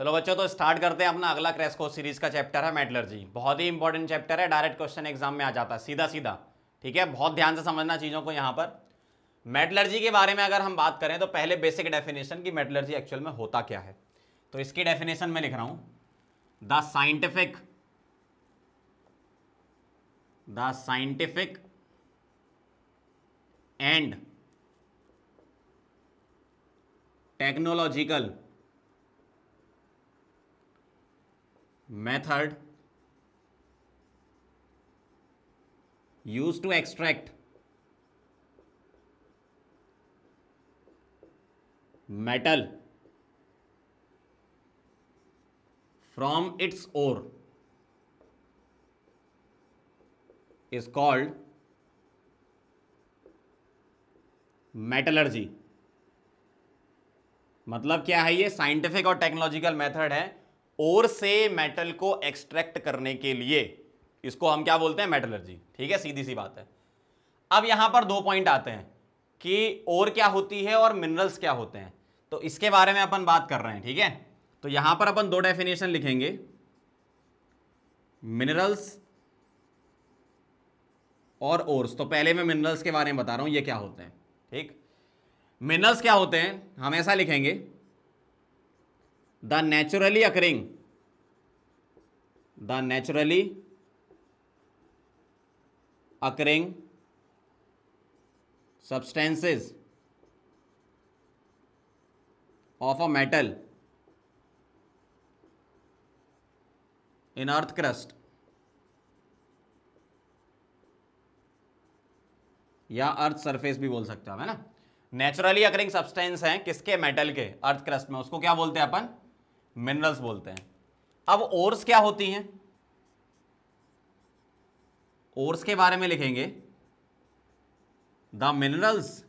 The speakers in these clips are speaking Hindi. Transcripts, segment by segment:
चलो बच्चों तो स्टार्ट करते हैं अपना अगला क्रेस कोर्स सीरीज का चैप्टर है मेटलर्जी बहुत ही इंपॉर्टेंट चैप्टर है डायरेक्ट क्वेश्चन एग्जाम में आ जाता है सीधा सीधा ठीक है बहुत ध्यान से समझना चीज़ों को यहाँ पर मेटलर्जी के बारे में अगर हम बात करें तो पहले बेसिक डेफिनेशन की मेटलर्जी एक्चुअल में होता क्या है तो इसकी डेफिनेशन में लिख रहा हूं the scientific the scientific and technological method used to extract metal from its ore is called metallurgy मतलब क्या है ये साइंटिफिक और टेक्नोलॉजिकल मेथड है ओर से मेटल को एक्सट्रैक्ट करने के लिए इसको हम क्या बोलते हैं मेटलर्जी ठीक है सीधी सी बात है अब यहां पर दो पॉइंट आते हैं कि ओर क्या होती है और मिनरल्स क्या होते हैं तो इसके बारे में अपन बात कर रहे हैं ठीक है तो यहां पर अपन दो डेफिनेशन लिखेंगे मिनरल्स और ओर्स तो पहले मैं मिनरल्स के बारे में बता रहा हूं ये क्या होते हैं ठीक मिनरल्स क्या होते हैं हम ऐसा लिखेंगे the naturally occurring the naturally occurring substances of a metal in earth crust या अर्थ सरफेस भी बोल सकते हो है ना नेचुरली अकरिंग सब्सटेंस हैं किसके मेटल के अर्थ क्रस्ट में उसको क्या बोलते हैं अपन मिनरल्स बोलते हैं अब ओर्स क्या होती हैं ओर्स के बारे में लिखेंगे the minerals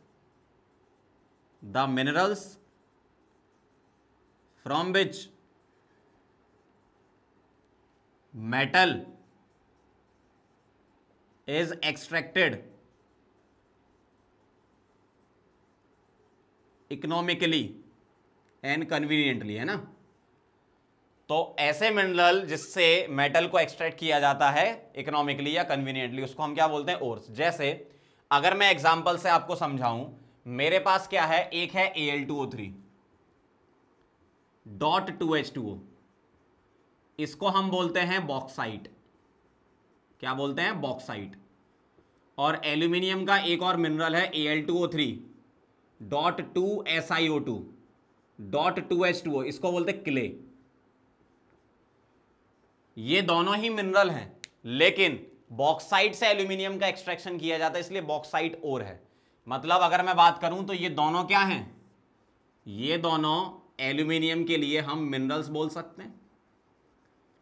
the minerals from which metal is extracted economically and conveniently है ना तो ऐसे मिनरल जिससे मेटल को एक्सट्रैक्ट किया जाता है इकोनॉमिकली या कन्वीनियंटली उसको हम क्या बोलते हैं ओर्स जैसे अगर मैं एग्जाम्पल से आपको समझाऊं मेरे पास क्या है एक है A L two O three dot two H two O इसको हम बोलते हैं बॉक्साइट क्या बोलते हैं बॉक्साइट और एल्यूमिनियम का एक और मिनरल है A L two O three dot two S I O two dot two H two O इसको बोलते हैं क्ले ये दोनों ही मिनरल हैं लेकिन बॉक्साइट से एल्यूमिनियम का एक्सट्रैक्शन किया जाता है इसलिए बॉक्साइट और है मतलब अगर मैं बात करूं तो ये दोनों क्या हैं ये दोनों एल्यूमिनियम के लिए हम मिनरल्स बोल सकते हैं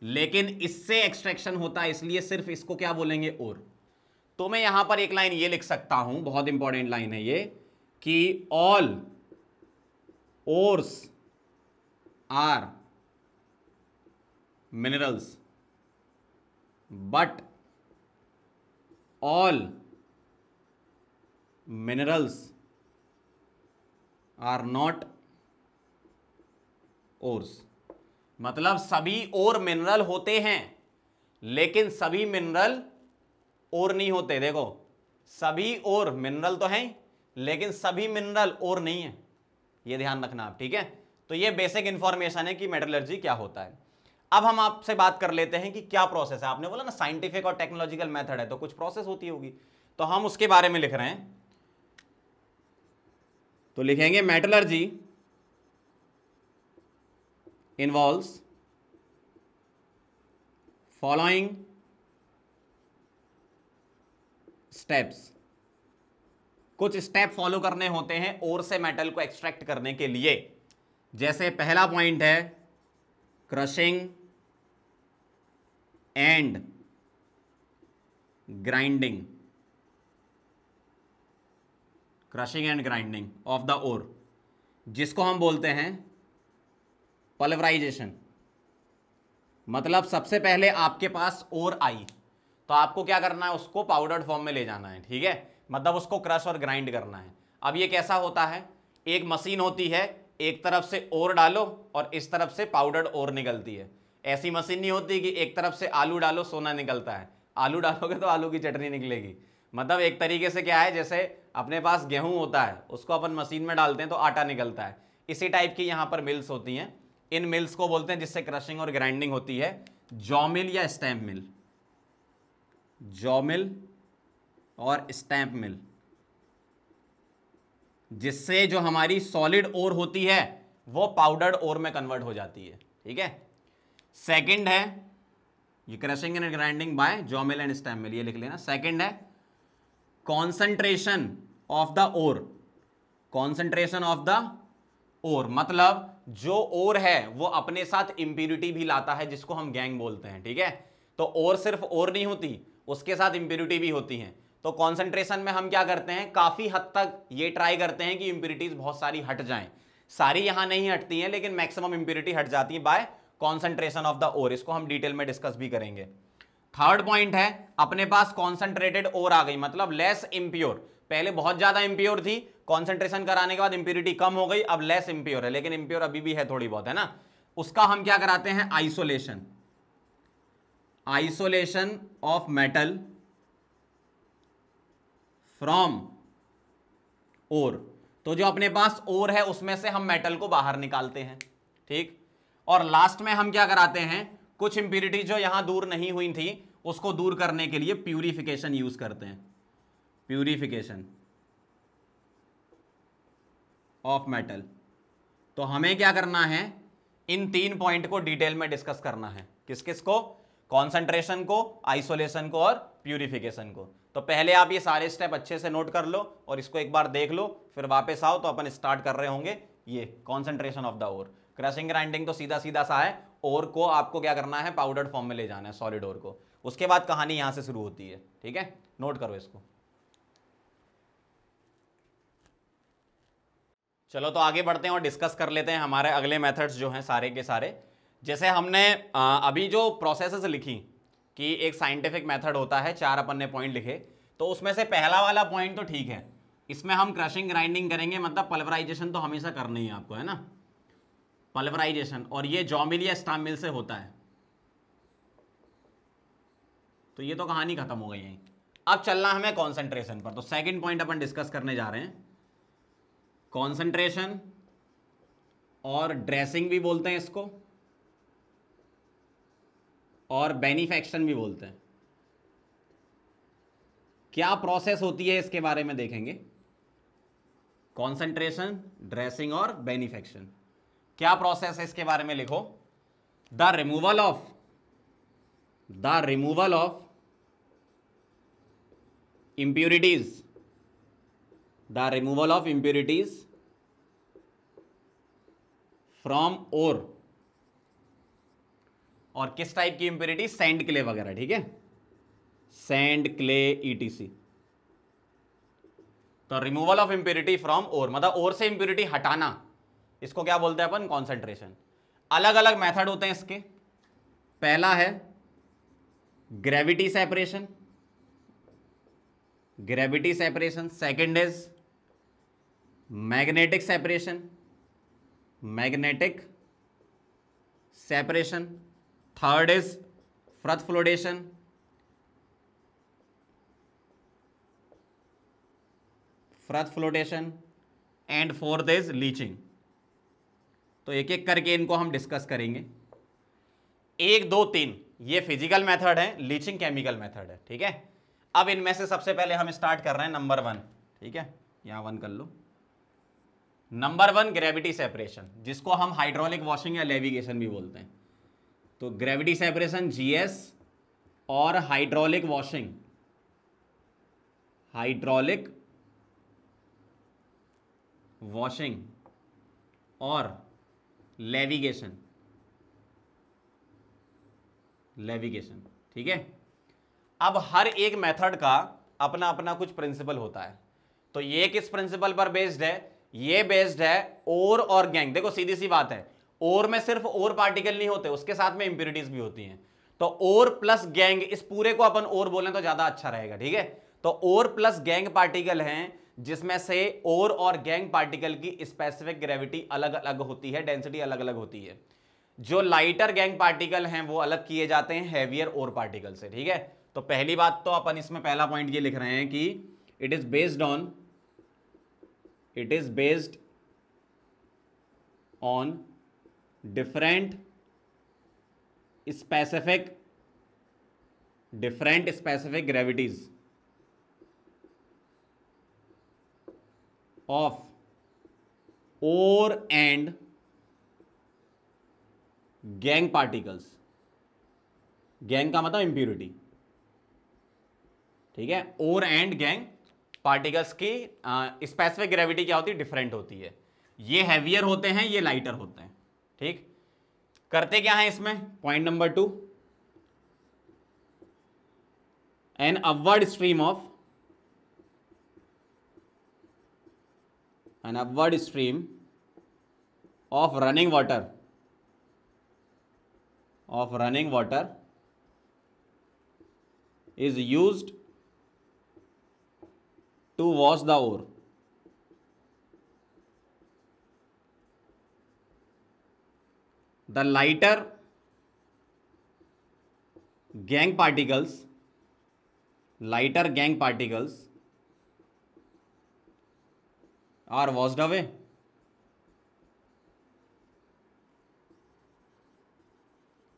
लेकिन इससे एक्सट्रैक्शन होता है इसलिए सिर्फ इसको क्या बोलेंगे और तो मैं यहां पर एक लाइन ये लिख सकता हूं बहुत इंपॉर्टेंट लाइन है ये कि all ores are minerals but all minerals are not ores मतलब सभी और मिनरल होते हैं लेकिन सभी मिनरल और नहीं होते देखो सभी और मिनरल तो हैं लेकिन सभी मिनरल और नहीं है ये ध्यान रखना आप ठीक है तो ये बेसिक इंफॉर्मेशन है कि मेटलर्जी क्या होता है अब हम आपसे बात कर लेते हैं कि क्या प्रोसेस है आपने बोला ना साइंटिफिक और टेक्नोलॉजिकल मेथड है तो कुछ प्रोसेस होती होगी तो हम उसके बारे में लिख रहे हैं तो लिखेंगे मेटलर्जी इन्वॉल्व फॉलोइंग स्टेप्स कुछ स्टेप फॉलो करने होते हैं और से मेटल को एक्सट्रैक्ट करने के लिए जैसे पहला पॉइंट है crushing and grinding crushing and grinding of the ore जिसको हम बोलते हैं पल्वराइजेशन मतलब सबसे पहले आपके पास ओर आई तो आपको क्या करना है उसको पाउडर्ड फॉर्म में ले जाना है ठीक है मतलब उसको क्रश और ग्राइंड करना है अब ये कैसा होता है एक मशीन होती है एक तरफ से ओर डालो और इस तरफ से पाउडर्ड ओर निकलती है ऐसी मशीन नहीं होती कि एक तरफ से आलू डालो सोना निकलता है आलू डालोगे तो आलू की चटनी निकलेगी मतलब एक तरीके से क्या है जैसे अपने पास गेहूं होता है उसको अपन मशीन में डालते हैं तो आटा निकलता है इसी टाइप की यहाँ पर मिल्स होती हैं इन मिल्स को बोलते हैं जिससे क्रशिंग और ग्राइंडिंग होती है जॉ मिल या स्टैम्प मिल जॉ मिल और स्टैम्प मिल जिससे जो हमारी सॉलिड ओर होती है वो पाउडर्ड ओर में कन्वर्ट हो जाती है ठीक है सेकंड है ये crushing and grinding by jaw mill and stamp mill ये लिख लेना सेकंड है concentration of the ore concentration of the ore मतलब जो ओर है वो अपने साथ इंप्यूरिटी भी लाता है जिसको हम गैंग बोलते हैं ठीक है तो ओर सिर्फ ओर नहीं होती उसके साथ इंप्यूरिटी भी होती है तो कॉन्सेंट्रेशन में हम क्या करते हैं काफ़ी हद तक ये ट्राई करते हैं कि इंप्यूरिटीज बहुत सारी हट जाएं सारी यहां नहीं हटती हैं लेकिन मैक्सिमम इंप्यूरिटी हट जाती है by concentration of the ore इसको हम डिटेल में डिस्कस भी करेंगे थर्ड पॉइंट है अपने पास कॉन्सेंट्रेटेड ओर आ गई मतलब लेस इम्प्योर पहले बहुत ज्यादा इम्प्योर थी कॉन्सेंट्रेशन कराने के बाद इंप्योरिटी कम हो गई अब लेस इम्प्योर है लेकिन इम्प्योर अभी भी है थोड़ी बहुत है ना उसका हम क्या कराते हैं isolation isolation of metal from ore तो जो अपने पास ओर है उसमें से हम मेटल को बाहर निकालते हैं ठीक और लास्ट में हम क्या कराते हैं कुछ इंप्यूरिटी जो यहां दूर नहीं हुई थी उसको दूर करने के लिए प्यूरिफिकेशन यूज करते हैं प्यूरिफिकेशन ऑफ मेटल तो हमें क्या करना है इन तीन पॉइंट को डिटेल में डिस्कस करना है किस किस को कॉन्सेंट्रेशन को आइसोलेशन को और प्यूरिफिकेशन को तो पहले आप ये सारे स्टेप अच्छे से नोट कर लो और इसको एक बार देख लो फिर वापस आओ तो अपन स्टार्ट कर रहे होंगे ये concentration of the ore crushing grinding तो सीधा सीधा सा है और को आपको क्या करना है पाउडर्ड फॉर्म में ले जाना है सॉलिड और को उसके बाद कहानी यहाँ से शुरू होती है ठीक है नोट करो इसको चलो तो आगे बढ़ते हैं और डिस्कस कर लेते हैं हमारे अगले मेथड्स जो हैं सारे के सारे जैसे हमने अभी जो प्रोसेसेस लिखी कि एक साइंटिफिक मेथड होता है चार अपन ने पॉइंट लिखे तो उसमें से पहला वाला पॉइंट तो ठीक है इसमें हम क्रशिंग ग्राइंडिंग करेंगे मतलब पल्वराइजेशन तो हमेशा करनी है आपको है ना पल्वराइजेशन और ये जॉमिलिया स्टाम मिल से होता है तो ये तो कहानी खत्म हो गई है अब चलना हमें कॉन्सेंट्रेशन पर तो सेकंड पॉइंट अपन डिस्कस करने जा रहे हैं कॉन्सेंट्रेशन और ड्रेसिंग भी बोलते हैं इसको और बेनिफेक्शन भी बोलते हैं क्या प्रोसेस होती है इसके बारे में देखेंगे कॉन्सेंट्रेशन ड्रेसिंग और बेनिफेक्शन क्या प्रोसेस है इसके बारे में लिखो the removal of the removal of impurities the removal of impurities from ore और किस टाइप की इंप्यूरिटी सैंड क्ले वगैरह ठीक है सैंड क्ले ईटीसी तो removal of impurity from ore मतलब ओर से इंप्यूरिटी हटाना इसको क्या बोलते हैं अपन कॉन्सेंट्रेशन अलग अलग मेथड होते हैं इसके पहला है gravity separation gravity separation second is magnetic separation magnetic separation third is froth flotation froth flotation and fourth is leaching तो एक एक करके इनको हम डिस्कस करेंगे एक दो तीन ये फिजिकल मेथड है लीचिंग केमिकल मेथड है ठीक है अब इनमें से सबसे पहले हम स्टार्ट कर रहे हैं नंबर वन ठीक है यहां वन कर लो नंबर वन ग्रेविटी सेपरेशन जिसको हम हाइड्रोलिक वॉशिंग या लेविगेशन भी बोलते हैं तो gravity separation G S hydraulic washing hydraulic washing और लेविगेशन लेविगेशन ठीक है अब हर एक मेथड का अपना अपना कुछ प्रिंसिपल होता है तो ये किस प्रिंसिपल पर बेस्ड है ये बेस्ड है ओर और गैंग देखो सीधी सी बात है ओर में सिर्फ ओर पार्टिकल नहीं होते उसके साथ में इंप्यूरिटीज भी होती हैं तो ओर प्लस गैंग इस पूरे को अपन ओर बोलें तो ज्यादा अच्छा रहेगा ठीक है तो ओर प्लस गैंग पार्टिकल हैं जिसमें से ओर और गैंग पार्टिकल की स्पेसिफिक ग्रेविटी अलग अलग होती है डेंसिटी अलग अलग होती है जो लाइटर गैंग पार्टिकल हैं वो अलग किए जाते हैं हैवियर ओर पार्टिकल से ठीक है तो पहली बात तो अपन इसमें पहला पॉइंट ये लिख रहे हैं कि it is based on it is based on different specific different specific gravities of ore and gangue particles gangue का मतलब इंप्यूरिटी ठीक है ओर एंड गैंग पार्टिकल्स की स्पेसिफिक ग्रेविटी क्या होती है डिफरेंट होती है ये हैवियर होते हैं ये लाइटर होते हैं ठीक करते क्या है इसमें point number two an upward stream of an upward stream of running water of running water is used to wash the ore the lighter gang particles lighter gang particles are washed away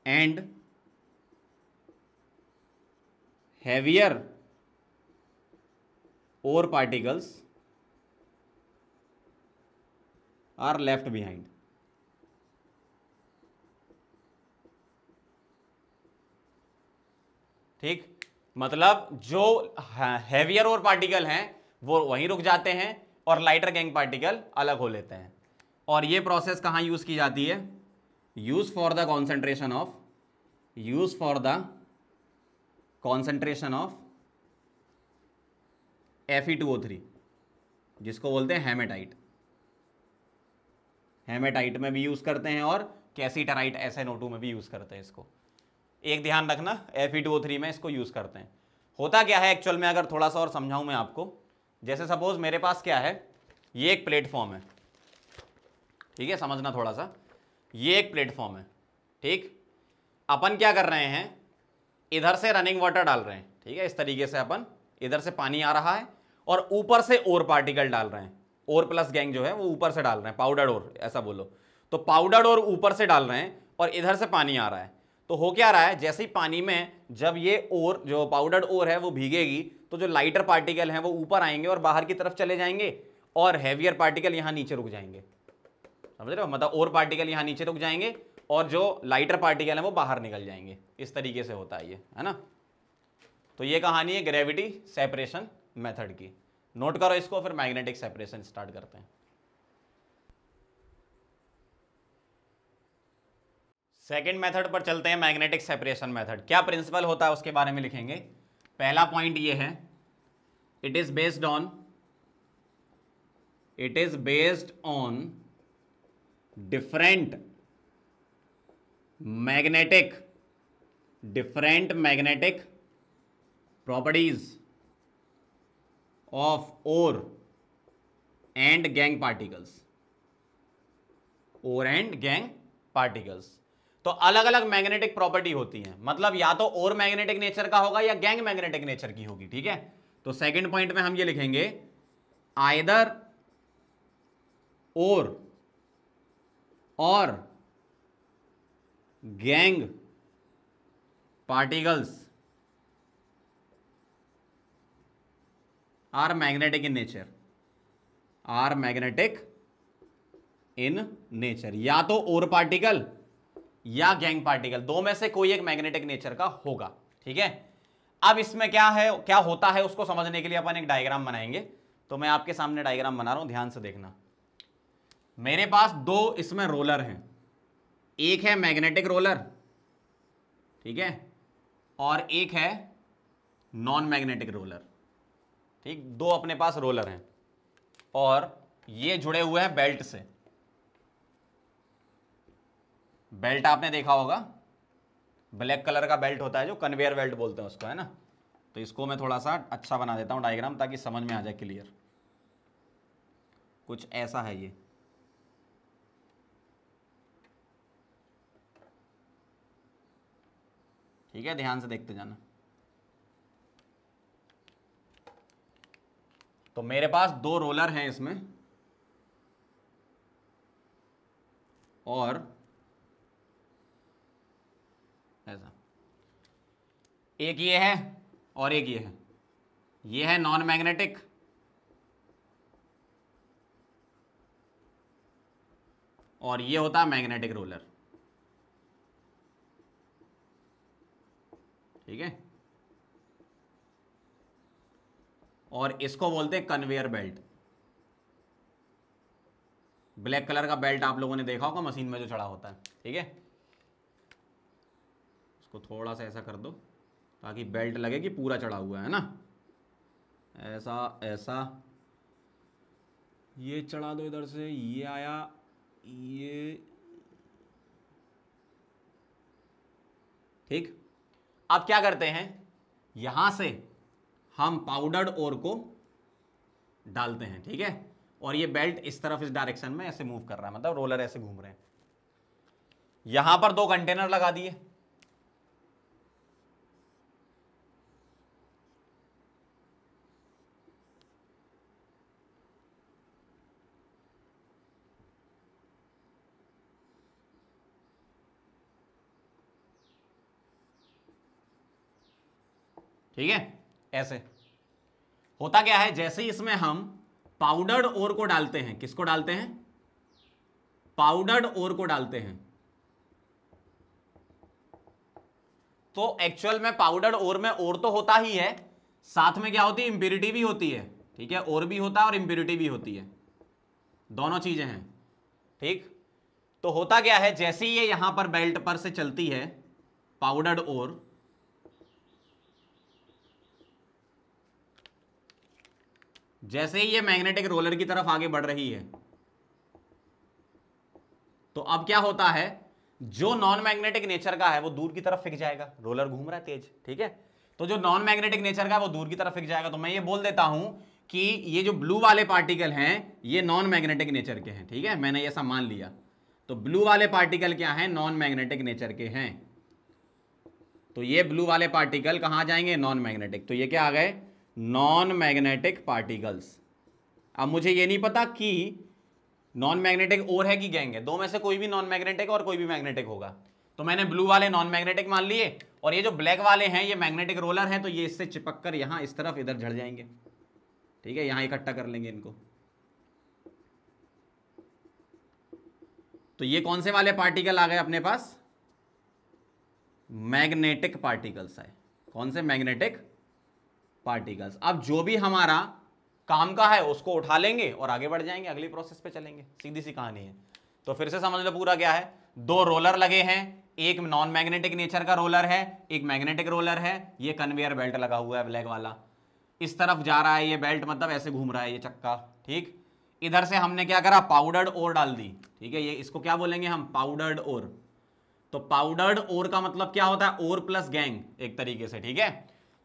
and heavier ore particles are left behind ठीक मतलब जो हैवियर और पार्टिकल हैं वो वहीं रुक जाते हैं और लाइटर गैंग पार्टिकल अलग हो लेते हैं और ये प्रोसेस कहाँ यूज़ की जाती है use for the concentration of use for the concentration of F E two O three जिसको बोलते हैं हेमेटाइट हेमेटाइट में भी यूज़ करते हैं और cassiterite S N O two में भी यूज़ करते हैं इसको एक ध्यान रखना F E two O three में इसको यूज़ करते हैं होता क्या है एक्चुअल में अगर थोड़ा सा और समझाऊं मैं आपको जैसे सपोज मेरे पास क्या है ये एक प्लेटफॉर्म है ठीक है समझना थोड़ा सा ये एक प्लेटफॉर्म है ठीक अपन क्या कर रहे हैं इधर से रनिंग वाटर डाल रहे हैं ठीक है इस तरीके से अपन इधर से पानी आ रहा है और ऊपर से और पार्टिकल डाल रहे हैं और प्लस गैंग जो है वो ऊपर से डाल रहे हैं पाउडर और ऐसा बोलो तो पाउडर और ऊपर से डाल रहे हैं और इधर से पानी आ रहा है तो हो क्या रहा है जैसे ही पानी में जब ये और जो पाउडर और है वो भीगेगी तो जो लाइटर पार्टिकल हैं वो ऊपर आएंगे और बाहर की तरफ चले जाएंगे और हैवियर पार्टिकल यहाँ नीचे रुक जाएंगे समझ रहे हो मतलब और पार्टिकल यहाँ नीचे रुक जाएंगे और जो लाइटर पार्टिकल हैं वो बाहर निकल जाएंगे इस तरीके से होता है ये है ना तो ये कहानी है ग्रेविटी सेपरेशन मेथड की नोट करो इसको फिर मैग्नेटिक सेपरेशन स्टार्ट करते हैं सेकेंड मेथड पर चलते हैं मैग्नेटिक सेपरेशन मेथड क्या प्रिंसिपल होता है उसके बारे में लिखेंगे पहला पॉइंट ये है it is based on it is based on different magnetic different magnetic properties of ore and gangue particles ore and gangue particles तो अलग अलग मैग्नेटिक प्रॉपर्टी होती है मतलब या तो और मैग्नेटिक नेचर का होगा या गैंग मैग्नेटिक नेचर की होगी ठीक है तो सेकेंड पॉइंट में हम ये लिखेंगे either ore or gangue particles are magnetic in nature are magnetic in nature या तो और पार्टिकल या गैंग पार्टिकल दो में से कोई एक मैग्नेटिक नेचर का होगा ठीक है अब इसमें क्या है क्या होता है उसको समझने के लिए अपन एक डायग्राम बनाएंगे तो मैं आपके सामने डायग्राम बना रहा हूं ध्यान से देखना मेरे पास दो इसमें रोलर हैं एक है मैग्नेटिक रोलर ठीक है और एक है नॉन मैग्नेटिक रोलर ठीक दो अपने पास रोलर हैं और ये जुड़े हुए हैं बेल्ट से बेल्ट आपने देखा होगा ब्लैक कलर का बेल्ट होता है जो कन्वेयर बेल्ट बोलते हैं उसको है ना तो इसको मैं थोड़ा सा अच्छा बना देता हूँ डायग्राम ताकि समझ में आ जाए क्लियर कुछ ऐसा है ये ठीक है ध्यान से देखते जाना तो मेरे पास दो रोलर हैं इसमें और एक ये है और एक ये है ये है नॉन मैग्नेटिक और ये होता है मैग्नेटिक रोलर ठीक है और इसको बोलते हैं कन्वेयर बेल्ट ब्लैक कलर का बेल्ट आप लोगों ने देखा होगा मशीन में जो चढ़ा होता है ठीक है इसको थोड़ा सा ऐसा कर दो ताकि बेल्ट लगे कि पूरा चढ़ा हुआ है ना ऐसा ऐसा ये चढ़ा दो इधर से ये आया ये ठीक अब क्या करते हैं यहां से हम पाउडर्ड ओर को डालते हैं ठीक है और ये बेल्ट इस तरफ इस डायरेक्शन में ऐसे मूव कर रहा है मतलब रोलर ऐसे घूम रहे हैं यहां पर दो कंटेनर लगा दिए ठीक है ऐसे होता क्या है जैसे ही इसमें हम पाउडर्ड ओर को डालते हैं किसको डालते हैं पाउडर्ड ओर को डालते हैं तो एक्चुअल में पाउडर्ड ओर में ओर तो होता ही है साथ में क्या होती है इंप्यूरिटी भी होती है ठीक है ओर भी होता है और इंप्यूरिटी भी होती है दोनों चीज़ें हैं ठीक तो होता क्या है जैसे ही ये यहां पर बेल्ट पर से चलती है पाउडर्ड ओर जैसे ही ये मैग्नेटिक रोलर की तरफ आगे बढ़ रही है तो अब क्या होता है जो नॉन मैग्नेटिक नेचर का है वो दूर की तरफ फेंक जाएगा रोलर घूम रहा है तेज ठीक है तो जो नॉन मैग्नेटिक नेचर का है वो दूर की तरफ फेंक जाएगा तो मैं ये बोल देता हूं कि ये जो ब्लू वाले पार्टिकल हैं ये नॉन मैग्नेटिक नेचर के हैं ठीक है मैंने ऐसा मान लिया तो ब्लू वाले पार्टिकल क्या है नॉन मैग्नेटिक नेचर के हैं तो ये ब्लू वाले पार्टिकल कहां जाएंगे नॉन मैग्नेटिक तो ये क्या आ गए नॉन मैग्नेटिक पार्टिकल्स अब मुझे ये नहीं पता कि नॉन मैग्नेटिक और है कि गैंग है दो में से कोई भी नॉन मैग्नेटिक और कोई भी मैग्नेटिक होगा तो मैंने ब्लू वाले नॉन मैग्नेटिक मान लिए और ये जो ब्लैक वाले हैं ये मैग्नेटिक रोलर हैं तो ये इससे चिपक कर यहां इस तरफ इधर झड़ जाएंगे ठीक है यहां इकट्ठा कर लेंगे इनको तो ये कौन से वाले पार्टिकल आ गए अपने पास मैग्नेटिक पार्टिकल्स आए कौन से मैग्नेटिक पार्टिकल्स अब जो भी हमारा काम का है उसको उठा लेंगे और आगे बढ़ जाएंगे अगली प्रोसेस पे चलेंगे सीधी सी कहानी है तो फिर से समझ लो पूरा क्या है दो रोलर लगे हैं एक नॉन मैग्नेटिक नेचर का रोलर है एक मैग्नेटिक रोलर है ये कन्वेयर बेल्ट लगा हुआ है ब्लैक वाला इस तरफ जा रहा है ये बेल्ट मतलब ऐसे घूम रहा है ये चक्का ठीक इधर से हमने क्या करा पाउडर्ड ओर डाल दी ठीक है ये इसको क्या बोलेंगे हम पाउडर्ड ओर तो पाउडर्ड ओर का मतलब क्या होता है ओर प्लस गैंग एक तरीके से ठीक है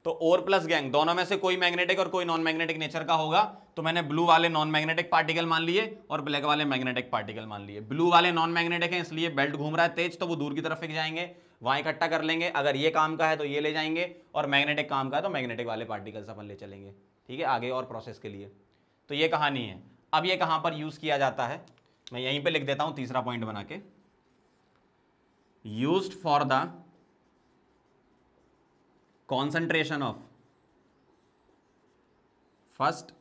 तो ओर प्लस गैंग दोनों में से कोई मैग्नेटिक और कोई नॉन मैग्नेटिक नेचर का होगा तो मैंने ब्लू वाले नॉन मैग्नेटिक पार्टिकल मान लिए और ब्लैक वाले मैग्नेटिक पार्टिकल मान लिए ब्लू वाले नॉन मैग्नेटिक हैं इसलिए बेल्ट घूम रहा है तेज तो वो दूर की तरफ फेंक जाएंगे वहाँ इकट्ठा कर लेंगे अगर ये काम का है तो ये ले जाएंगे और मैग्नेटिक काम का है तो मैग्नेटिक वाले पार्टिकल्स अपन ले चलेंगे ठीक है आगे और प्रोसेस के लिए तो ये कहानी है अब ये कहाँ पर यूज़ किया जाता है मैं यहीं पर लिख देता हूँ तीसरा पॉइंट बना के use for the concentration of first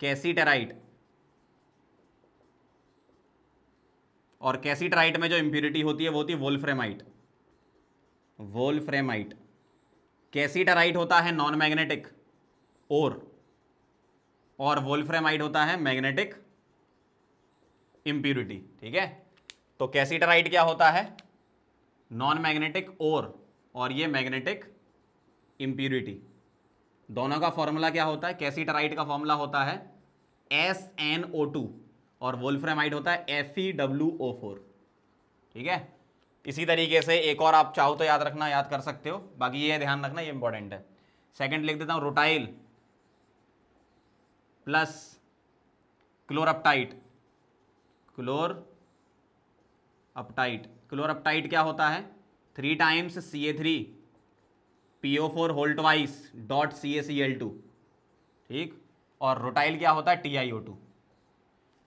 cassiterite और कैसीटेराइट में जो इंप्यूरिटी होती है वो होती है वोल्फ्रेमाइट वोल्फ्रेमाइट कैसीटेराइट होता है नॉन मैग्नेटिक और और वोल्फ्रेमाइट होता है मैग्नेटिक इंप्यूरिटी ठीक है तो कैसीटेराइट क्या होता है नॉन मैग्नेटिक और और ये मैग्नेटिक इम्प्यूरिटी दोनों का फॉर्मूला क्या होता है कैसीटराइट का फॉर्मूला होता है एस एन ओ टू और वोल्फ्रेमाइट होता है F E W O four ठीक है इसी तरीके से एक और आप चाहो तो याद रखना याद कर सकते हो बाकी ये ध्यान रखना ये इंपॉर्टेंट है सेकंड लिख देता हूँ रोटाइल प्लस क्लोरअपटाइट क्लोर अपटाइट क्लोरअपटाइट क्या होता है three times C A three P O four whole twice dot C A C L two ठीक और रोटाइल क्या होता है टी आई ओ टू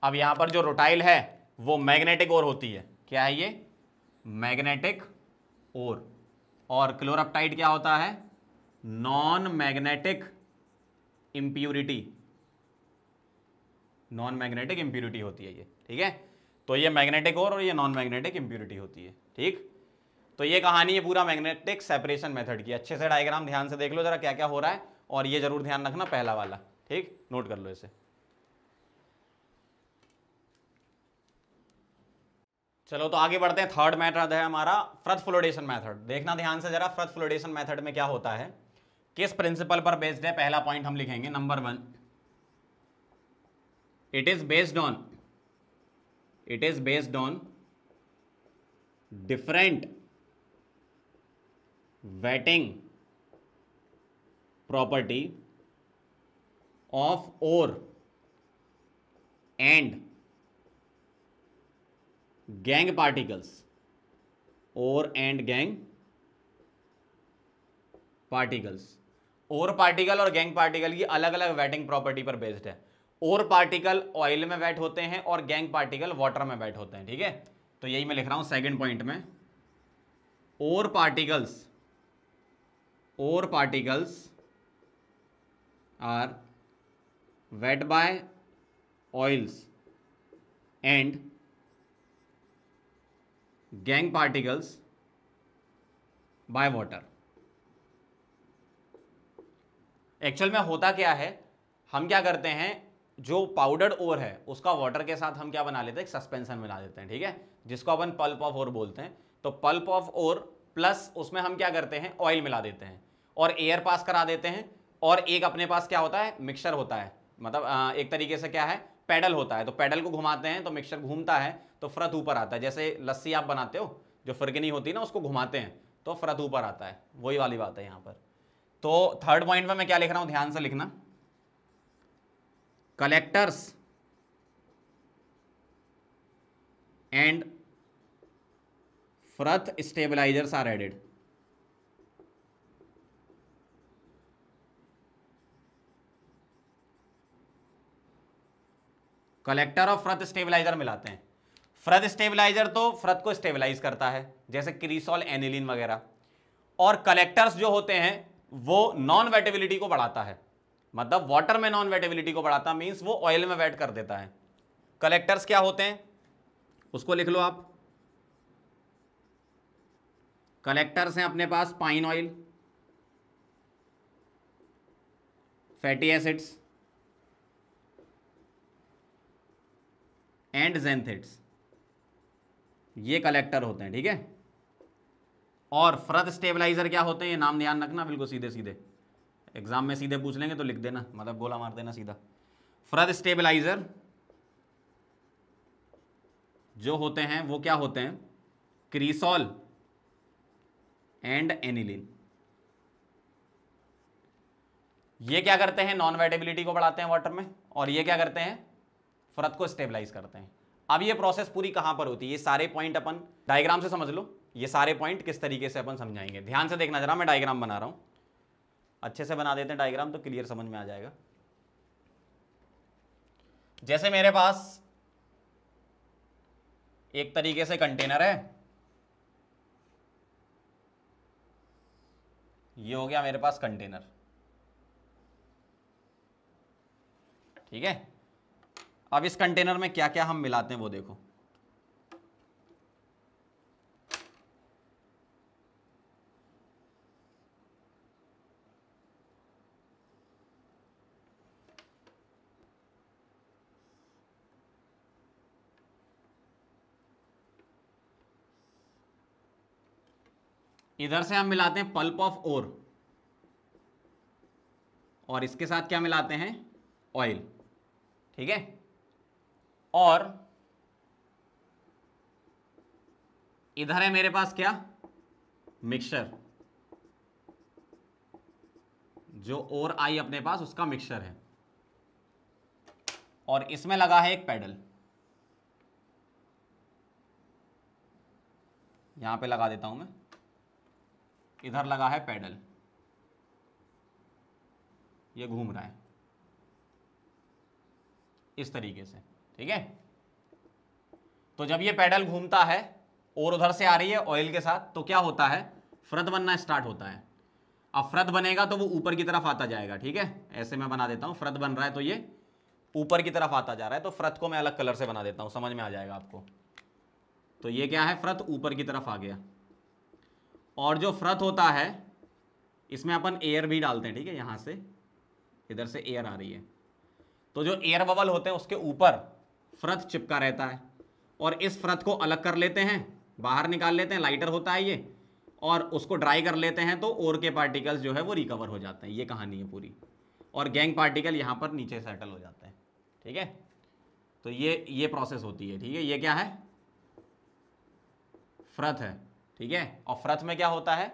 अब यहाँ पर जो रोटाइल है वो मैग्नेटिक ओर होती है क्या है ये मैग्नेटिक ओर और क्लोरपटाइड क्या होता है non magnetic impurity non magnetic impurity होती है ये ठीक है तो ये मैग्नेटिक और और ये नॉन मैग्नेटिक इम्प्यूरिटी होती है ठीक तो ये कहानी है पूरा मैग्नेटिक सेपरेशन मेथड की अच्छे से डायग्राम ध्यान से देख लो जरा क्या क्या हो रहा है और ये जरूर ध्यान रखना पहला वाला ठीक नोट कर लो इसे चलो तो आगे बढ़ते हैं थर्ड मैथड है हमारा फ्रथ फ्लोडेशन मैथड देखना ध्यान से जरा फ्रथ फ्लोडेशन मैथड में क्या होता है किस प्रिंसिपल पर बेस्ड है पहला पॉइंट हम लिखेंगे number one it is based on it is based on different wetting property of ore and gangue particles ore and gangue particles ore particle और गैंग पार्टिकल की अलग अलग वेटिंग प्रॉपर्टी पर बेस्ड है और पार्टिकल ऑयल में वेट होते हैं और गैंग पार्टिकल वाटर में वेट होते हैं ठीक है तो यही मैं लिख रहा हूं सेकंड पॉइंट में ore particles ore particles are wet by oils and gangue particles by water actual में होता क्या है हम क्या करते हैं जो पाउडर्ड ओर है उसका वाटर के साथ हम क्या बना लेते हैं एक सस्पेंशन बना देते हैं ठीक है जिसको अपन पल्प ऑफ ओर बोलते हैं तो पल्प ऑफ ओर प्लस उसमें हम क्या करते हैं ऑयल मिला देते हैं और एयर पास करा देते हैं और एक अपने पास क्या होता है मिक्सर होता है मतलब एक तरीके से क्या है पैडल होता है तो पैडल को घुमाते हैं तो मिक्सर घूमता है तो फ्रत ऊपर आता है जैसे लस्सी आप बनाते हो जो फिरकनी होती है ना उसको घुमाते हैं तो फ्रत ऊपर आता है वही वाली बात है यहाँ पर तो थर्ड पॉइंट में मैं क्या लिख रहा हूँ ध्यान से लिखना collectors and froth stabilizers are added collector और फ्रथ स्टेबलाइजर मिलाते हैं फ्रथ स्टेबलाइजर तो फ्रथ को स्टेबलाइज करता है जैसे क्रीसोल एनिलिन वगैरह और कलेक्टर्स जो होते हैं वो नॉन वेटेबिलिटी को बढ़ाता है मतलब वाटर में नॉन वेटेबिलिटी को बढ़ाता मीन्स वो ऑयल में वेट कर देता है कलेक्टर्स क्या होते हैं उसको लिख लो आप कलेक्टर्स हैं अपने पास pine oil fatty acids and xanthates ये कलेक्टर होते हैं ठीक है और फ्रद स्टेबलाइजर क्या होते हैं ये नाम ध्यान रखना बिल्कुल सीधे सीधे एग्जाम में सीधे पूछ लेंगे तो लिख देना मतलब गोला मार देना सीधा फ्रद स्टेबलाइजर जो होते हैं वो क्या होते हैं क्रीसॉल एंड एनिलिन ये क्या करते हैं नॉन वेटेबिलिटी को बढ़ाते हैं वाटर में और ये क्या करते हैं फ्रत को स्टेबलाइज करते हैं अब ये प्रोसेस पूरी कहां पर होती है ये सारे पॉइंट अपन डायग्राम से समझ लो ये सारे पॉइंट किस तरीके से अपन समझाएंगे ध्यान से देखना जरा मैं डायग्राम बना रहा हूं अच्छे से बना देते हैं डायग्राम तो क्लियर समझ में आ जाएगा जैसे मेरे पास एक तरीके से कंटेनर है ये हो गया मेरे पास कंटेनर ठीक है अब इस कंटेनर में क्या क्या हम मिलाते हैं वो देखो इधर से हम मिलाते हैं पल्प ऑफ ओर और इसके साथ क्या मिलाते हैं ऑयल ठीक है और इधर है मेरे पास क्या मिक्सचर जो ओर आई अपने पास उसका मिक्सचर है और इसमें लगा है एक पैडल यहां पे लगा देता हूं मैं इधर लगा है पैडल ये घूम रहा है इस तरीके से ठीक है तो जब ये पैडल घूमता है और उधर से आ रही है ऑयल के साथ तो क्या होता है फ्रद बनना स्टार्ट होता है अब फ्रद बनेगा तो वो ऊपर की तरफ आता जाएगा ठीक है ऐसे मैं बना देता हूँ फ्रद बन रहा है तो ये ऊपर की तरफ आता जा रहा है तो फ्रत को मैं अलग कलर से बना देता हूँ समझ में आ जाएगा आपको तो ये क्या है फ्रत ऊपर की तरफ आ गया और जो फ्रत होता है इसमें अपन एयर भी डालते हैं ठीक है यहाँ से इधर से एयर आ रही है तो जो एयर बबल होते हैं उसके ऊपर फ्रत चिपका रहता है और इस फ्रत को अलग कर लेते हैं बाहर निकाल लेते हैं लाइटर होता है ये और उसको ड्राई कर लेते हैं तो ओर के पार्टिकल्स जो है वो रिकवर हो जाते हैं ये कहानी है पूरी और गैंग पार्टिकल यहाँ पर नीचे सेटल हो जाते हैं ठीक है तो ये ये प्रोसेस होती है ठीक है ये क्या है फ्रत है ठीक है और फ्रथ में क्या होता है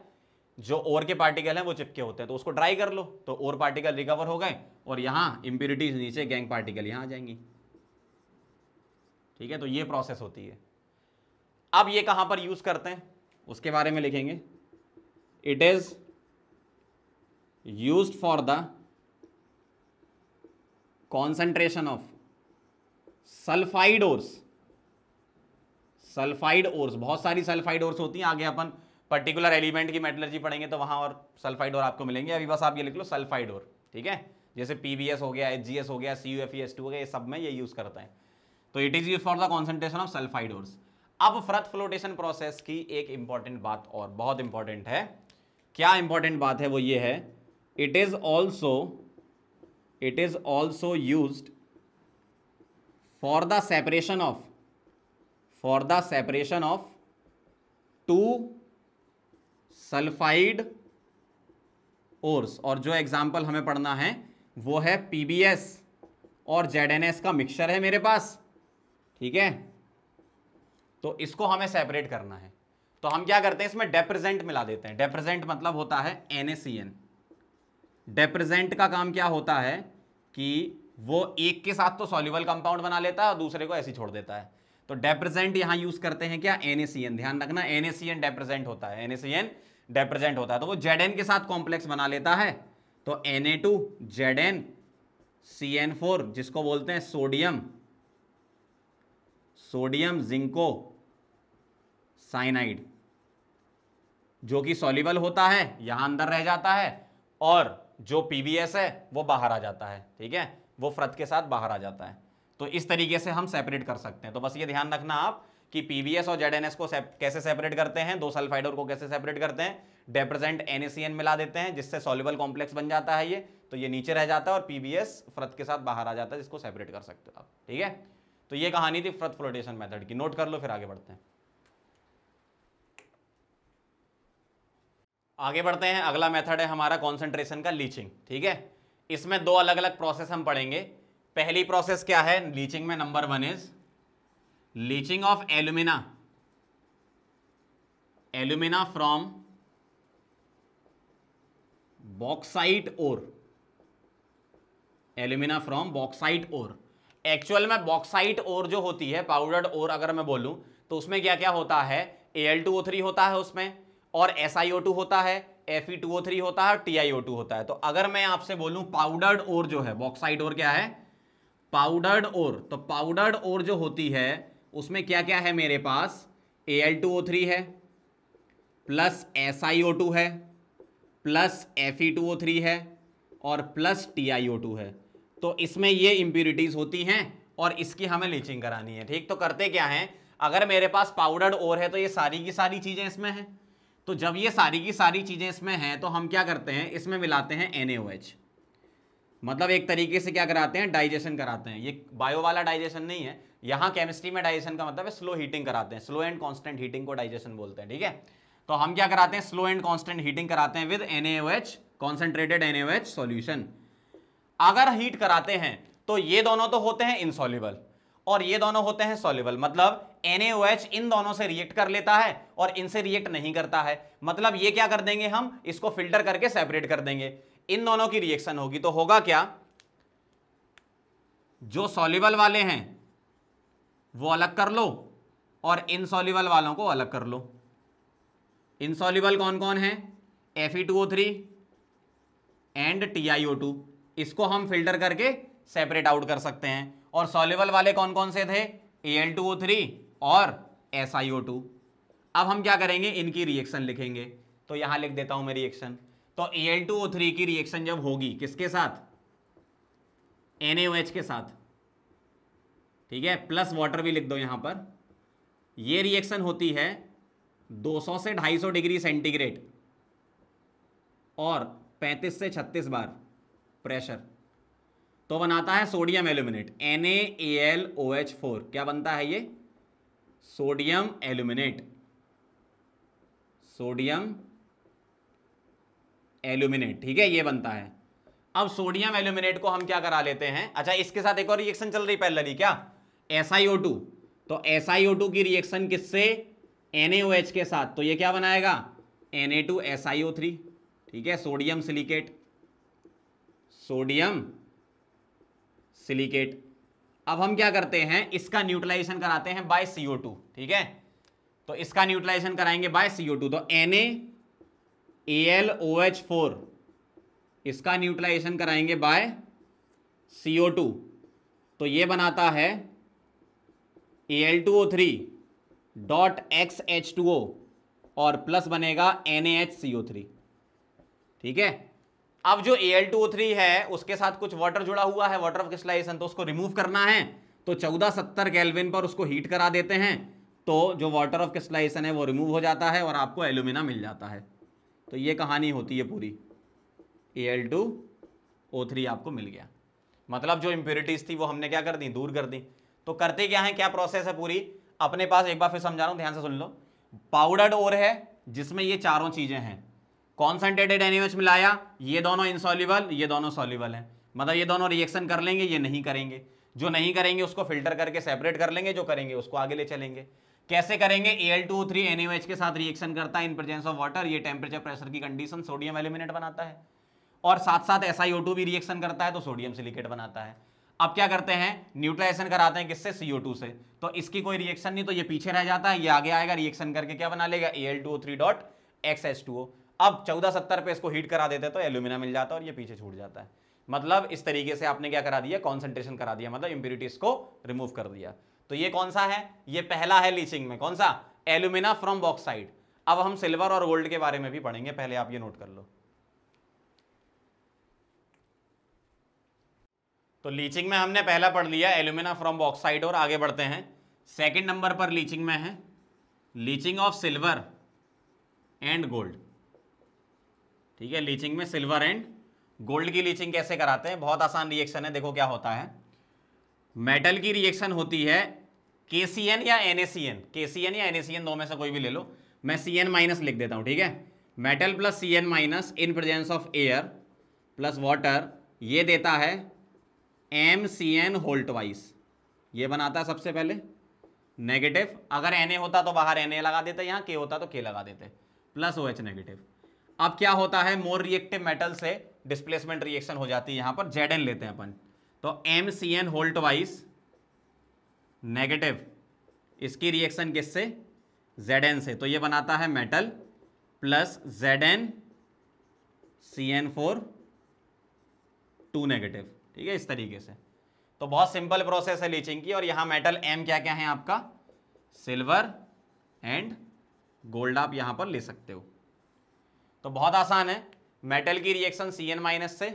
जो ओर के पार्टिकल हैं वो चिपके होते हैं तो उसको ड्राई कर लो तो ओर पार्टिकल रिकवर हो गए और यहाँ इम्प्यूरिटीज नीचे गैंग पार्टिकल यहाँ आ जाएंगी ठीक है तो ये प्रोसेस होती है अब ये कहाँ पर यूज़ करते हैं उसके बारे में लिखेंगे it is use for the concentration of sulphide ores sulphide ores बहुत सारी सल्फाइड ओर्स होती हैं आगे अपन पर्टिकुलर एलिमेंट की मेटलर्जी पढ़ेंगे तो वहाँ और सल्फाइड और आपको मिलेंगे अभी बस आप ये लिख लो सल्फाइड और ठीक है जैसे पी हो गया एच हो गया सी यू e हो गया ये सब में ये यूज़ करता है तो it is use for the concentration of sulphide ores अब फ्रत फ्लोटेशन प्रोसेस की एक इंपॉर्टेंट बात और बहुत इंपॉर्टेंट है क्या इंपॉर्टेंट बात है वो ये है it is also it is also use for the separation of for the separation of two sulphide ores और जो एग्जाम्पल हमें पढ़ना है वो है पी और जेड का मिक्सचर है मेरे पास ठीक है तो इसको हमें सेपरेट करना है तो हम क्या करते हैं इसमें डेप्रेजेंट मिला देते हैं डेप्रेजेंट मतलब होता है एन डेप्रेजेंट का काम क्या होता है कि वो एक के साथ तो सॉल्यूबल कंपाउंड बना लेता है और दूसरे को ऐसे छोड़ देता है तो डेप्रेजेंट यहां यूज करते हैं क्या एनएसीएन ध्यान रखना एनएसीएन डेप्रेजेंट होता है एनएसीएन डेप्रेजेंट होता है तो वो जेड के साथ कॉम्प्लेक्स बना लेता है तो N A two Z N C N four जिसको बोलते हैं सोडियम सोडियम जिंको साइनाइड जो कि सोलिबल होता है यहां अंदर रह जाता है और जो पीबीएस है वो बाहर आ जाता है ठीक है वो फ्रत के साथ बाहर आ जाता है तो इस तरीके से हम सेपरेट कर सकते हैं तो बस ये ध्यान रखना आप कि पीवीएस और जेड को सेप, कैसे सेपरेट करते हैं दो सल्फाइड और को कैसे सेपरेट करते हैं डेप्रेजेंट एनएसीएन मिला देते हैं जिससे सॉल्युबल कॉम्प्लेक्स बन जाता है ये तो ये नीचे रह जाता है और पीवीएस फ्रत के साथ बाहर आ जाता है जिसको सेपरेट कर सकते हो आप ठीक है तो ये कहानी थी फ्रत फ्लोटेशन मेथड की नोट कर लो फिर आगे बढ़ते हैं आगे बढ़ते हैं अगला मेथड है हमारा कॉन्सेंट्रेशन का लीचिंग ठीक है इसमें दो अलग अलग प्रोसेस हम पढ़ेंगे पहली प्रोसेस क्या है लीचिंग में number one is leaching of alumina alumina from bauxite ore alumina from bauxite ore actual में बॉक्साइट ओर जो होती है पाउडर्ड ओर अगर मैं बोलूं तो उसमें क्या क्या होता है Al2O3 होता है उसमें और SiO2 होता है Fe2O3 होता है और TiO2 होता है तो अगर मैं आपसे बोलूं पाउडर्ड ओर जो है बॉक्साइट ओर क्या है पाउडर्ड और तो पाउडर्ड और जो होती है उसमें क्या क्या है मेरे पास A L two O three है plus S I O two है plus F E two O three है और plus T I O two है तो इसमें ये इम्प्यूरिटीज़ होती हैं और इसकी हमें लीचिंग करानी है ठीक तो करते क्या हैं अगर मेरे पास पाउडर्ड और है तो ये सारी की सारी चीज़ें इसमें हैं तो जब ये सारी की सारी चीज़ें इसमें हैं तो हम क्या करते हैं इसमें मिलाते हैं एन ए ओ एच मतलब एक तरीके से क्या कराते हैं डाइजेशन कराते हैं ये बायो वाला डाइजेशन नहीं है यहाँ केमिस्ट्री में डाइजेशन का मतलब है स्लो हीटिंग कराते हैं स्लो एंड कॉन्स्टेंट हीटिंग को डाइजेशन बोलते हैं ठीक है तो हम क्या कराते हैं स्लो एंड कॉन्स्टेंट हीटिंग कराते हैं with an concentrated an solution अगर हीट कराते हैं तो ये दोनों तो होते हैं इनसॉल्यूबल और ये दोनों होते हैं सॉल्यूबल मतलब एन इन दोनों से रिएक्ट कर लेता है और इनसे रिएक्ट नहीं करता है मतलब ये क्या कर देंगे हम इसको फिल्टर करके सेपरेट कर देंगे इन दोनों की रिएक्शन होगी तो होगा क्या जो सॉल्यूबल वाले हैं वो अलग कर लो और इनसॉल्यूबल वालों को अलग कर लो इनसॉल्यूबल कौन कौन है F E two O three and T I O two इसको हम फिल्टर करके सेपरेट आउट कर सकते हैं और सॉल्यूबल वाले कौन कौन से थे A L two O three और एस आई ओ टू अब हम क्या करेंगे इनकी रिएक्शन लिखेंगे तो यहां लिख देता हूं मैं रिएक्शन तो Al2O3 की रिएक्शन जब होगी किसके साथ NaOH के साथ ठीक है प्लस वाटर भी लिख दो यहां पर यह रिएक्शन होती है 200 से 250 डिग्री सेंटीग्रेड और 35 से 36 बार प्रेशर तो बनाता है सोडियम एल्यूमिनेट NaAlOH4 क्या बनता है ये सोडियम एल्यूमिनेट सोडियम एल्यूमिनेट ठीक है ये बनता है अब सोडियम एल्यूमिनेट को हम क्या करा लेते हैं अच्छा इसके साथ एक और रिएक्शन चल रही पहले क्या एस तो एस की रिएक्शन किससे NaOH के साथ तो ये क्या बनाएगा Na2SiO3 ठीक है सोडियम सिलिकेट सोडियम सिलिकेट अब हम क्या करते हैं इसका न्यूट्रलाइजेशन कराते हैं बाय CO2 ठीक है तो इसका न्यूट्रलाइजेशन कराएंगे बाय CO2 तो Na A L O H four इसका न्यूट्रलाइजेशन कराएंगे बाय सी ओ टू तो ये बनाता है A L two O three dot X H two O और प्लस बनेगा N A H C O three ठीक है अब जो A L two O three है उसके साथ कुछ वाटर जुड़ा हुआ है वाटर ऑफ क्रिस्टलाइजेशन तो उसको रिमूव करना है तो चौदह सत्तर कैलविन पर उसको हीट करा देते हैं तो जो वाटर ऑफ क्रिस्टलाइजेशन है वो रिमूव हो जाता है और आपको एल्यूमिना मिल जाता है तो ये कहानी होती है पूरी A L two O three आपको मिल गया मतलब जो इम्प्योरिटीज़ थी वो हमने क्या कर दी दूर कर दी तो करते क्या है क्या प्रोसेस है पूरी अपने पास एक बार फिर समझा रहा हूँ ध्यान से सुन लो पाउडर्ड ओर है जिसमें ये चारों चीज़ें हैं कॉन्सेंट्रेटेड एनएच मिलाया ये दोनों इनसॉल्यूबल ये दोनों सॉल्यूबल हैं मतलब ये दोनों रिएक्शन कर लेंगे ये नहीं करेंगे जो नहीं करेंगे उसको फिल्टर करके सेपरेट कर लेंगे जो करेंगे उसको आगे ले चलेंगे कैसे करेंगे एल टू थ्री एच के साथ रिएक्शन करता है इन प्रेजेंस ऑफ वाटर ये टेम्परेचर प्रेशर की कंडीशन सोडियम एलिमिनेट बनाता है और साथ साथ एसआईओ भी रिएक्शन करता है तो सोडियम सिलिकेट बनाता है अब क्या करते हैं न्यूट्रलाइजेशन कराते हैं किससे CO2 से तो इसकी कोई रिएक्शन नहीं तो ये पीछे रह जाता है ये आगे आएगा रिएक्शन करके क्या बना लेगा थ्री डॉट ओ अब सत्तर पे इसको हीट करा देते तो एल्यूमिना मिल जाता है और ये पीछे छूट जाता है मतलब इस तरीके से आपने क्या करा दिया कॉन्सेंट्रेशन करा दिया मतलब इम्प्यूरिटीज को रिमूव कर दिया तो ये कौन सा है ये पहला है लीचिंग में कौन सा एल्यूमिना फ्रॉम बॉक्साइड अब हम सिल्वर और गोल्ड के बारे में भी पढ़ेंगे पहले आप ये नोट कर लो तो लीचिंग में हमने पहला पढ़ लिया एल्यूमिना फ्रॉम बॉक्साइड और आगे बढ़ते हैं सेकेंड नंबर पर लीचिंग में है leaching of silver and gold ठीक है लीचिंग में सिल्वर एंड गोल्ड की लीचिंग कैसे कराते हैं बहुत आसान रिएक्शन है देखो क्या होता है मेटल की रिएक्शन होती है के सी एन या N A C N K C N या एन ए सी एन दो में से कोई भी ले लो मैं सी एन माइनस लिख देता हूँ ठीक है metal plus C N minus in presence of air plus water ये देता है एम सी एन होल्ट ये बनाता है सबसे पहले नेगेटिव अगर एन ए होता तो बाहर एन ए लगा देते यहाँ के होता तो के लगा देते प्लस ओ एच नेगेटिव अब क्या होता है मोर रिएक्टिव मेटल से डिस्प्लेसमेंट रिएक्शन हो जाती है यहाँ पर जेड एन लेते हैं अपन तो एम सी एन होल्ट नेगेटिव इसकी रिएक्शन किससे Zn से तो ये बनाता है metal plus Zn Cn4 two negative ठीक है इस तरीके से तो बहुत सिंपल प्रोसेस है लीचिंग की और यहाँ मेटल एम क्या क्या है आपका सिल्वर एंड गोल्ड आप यहाँ पर ले सकते हो तो बहुत आसान है मेटल की रिएक्शन सी एन माइनस से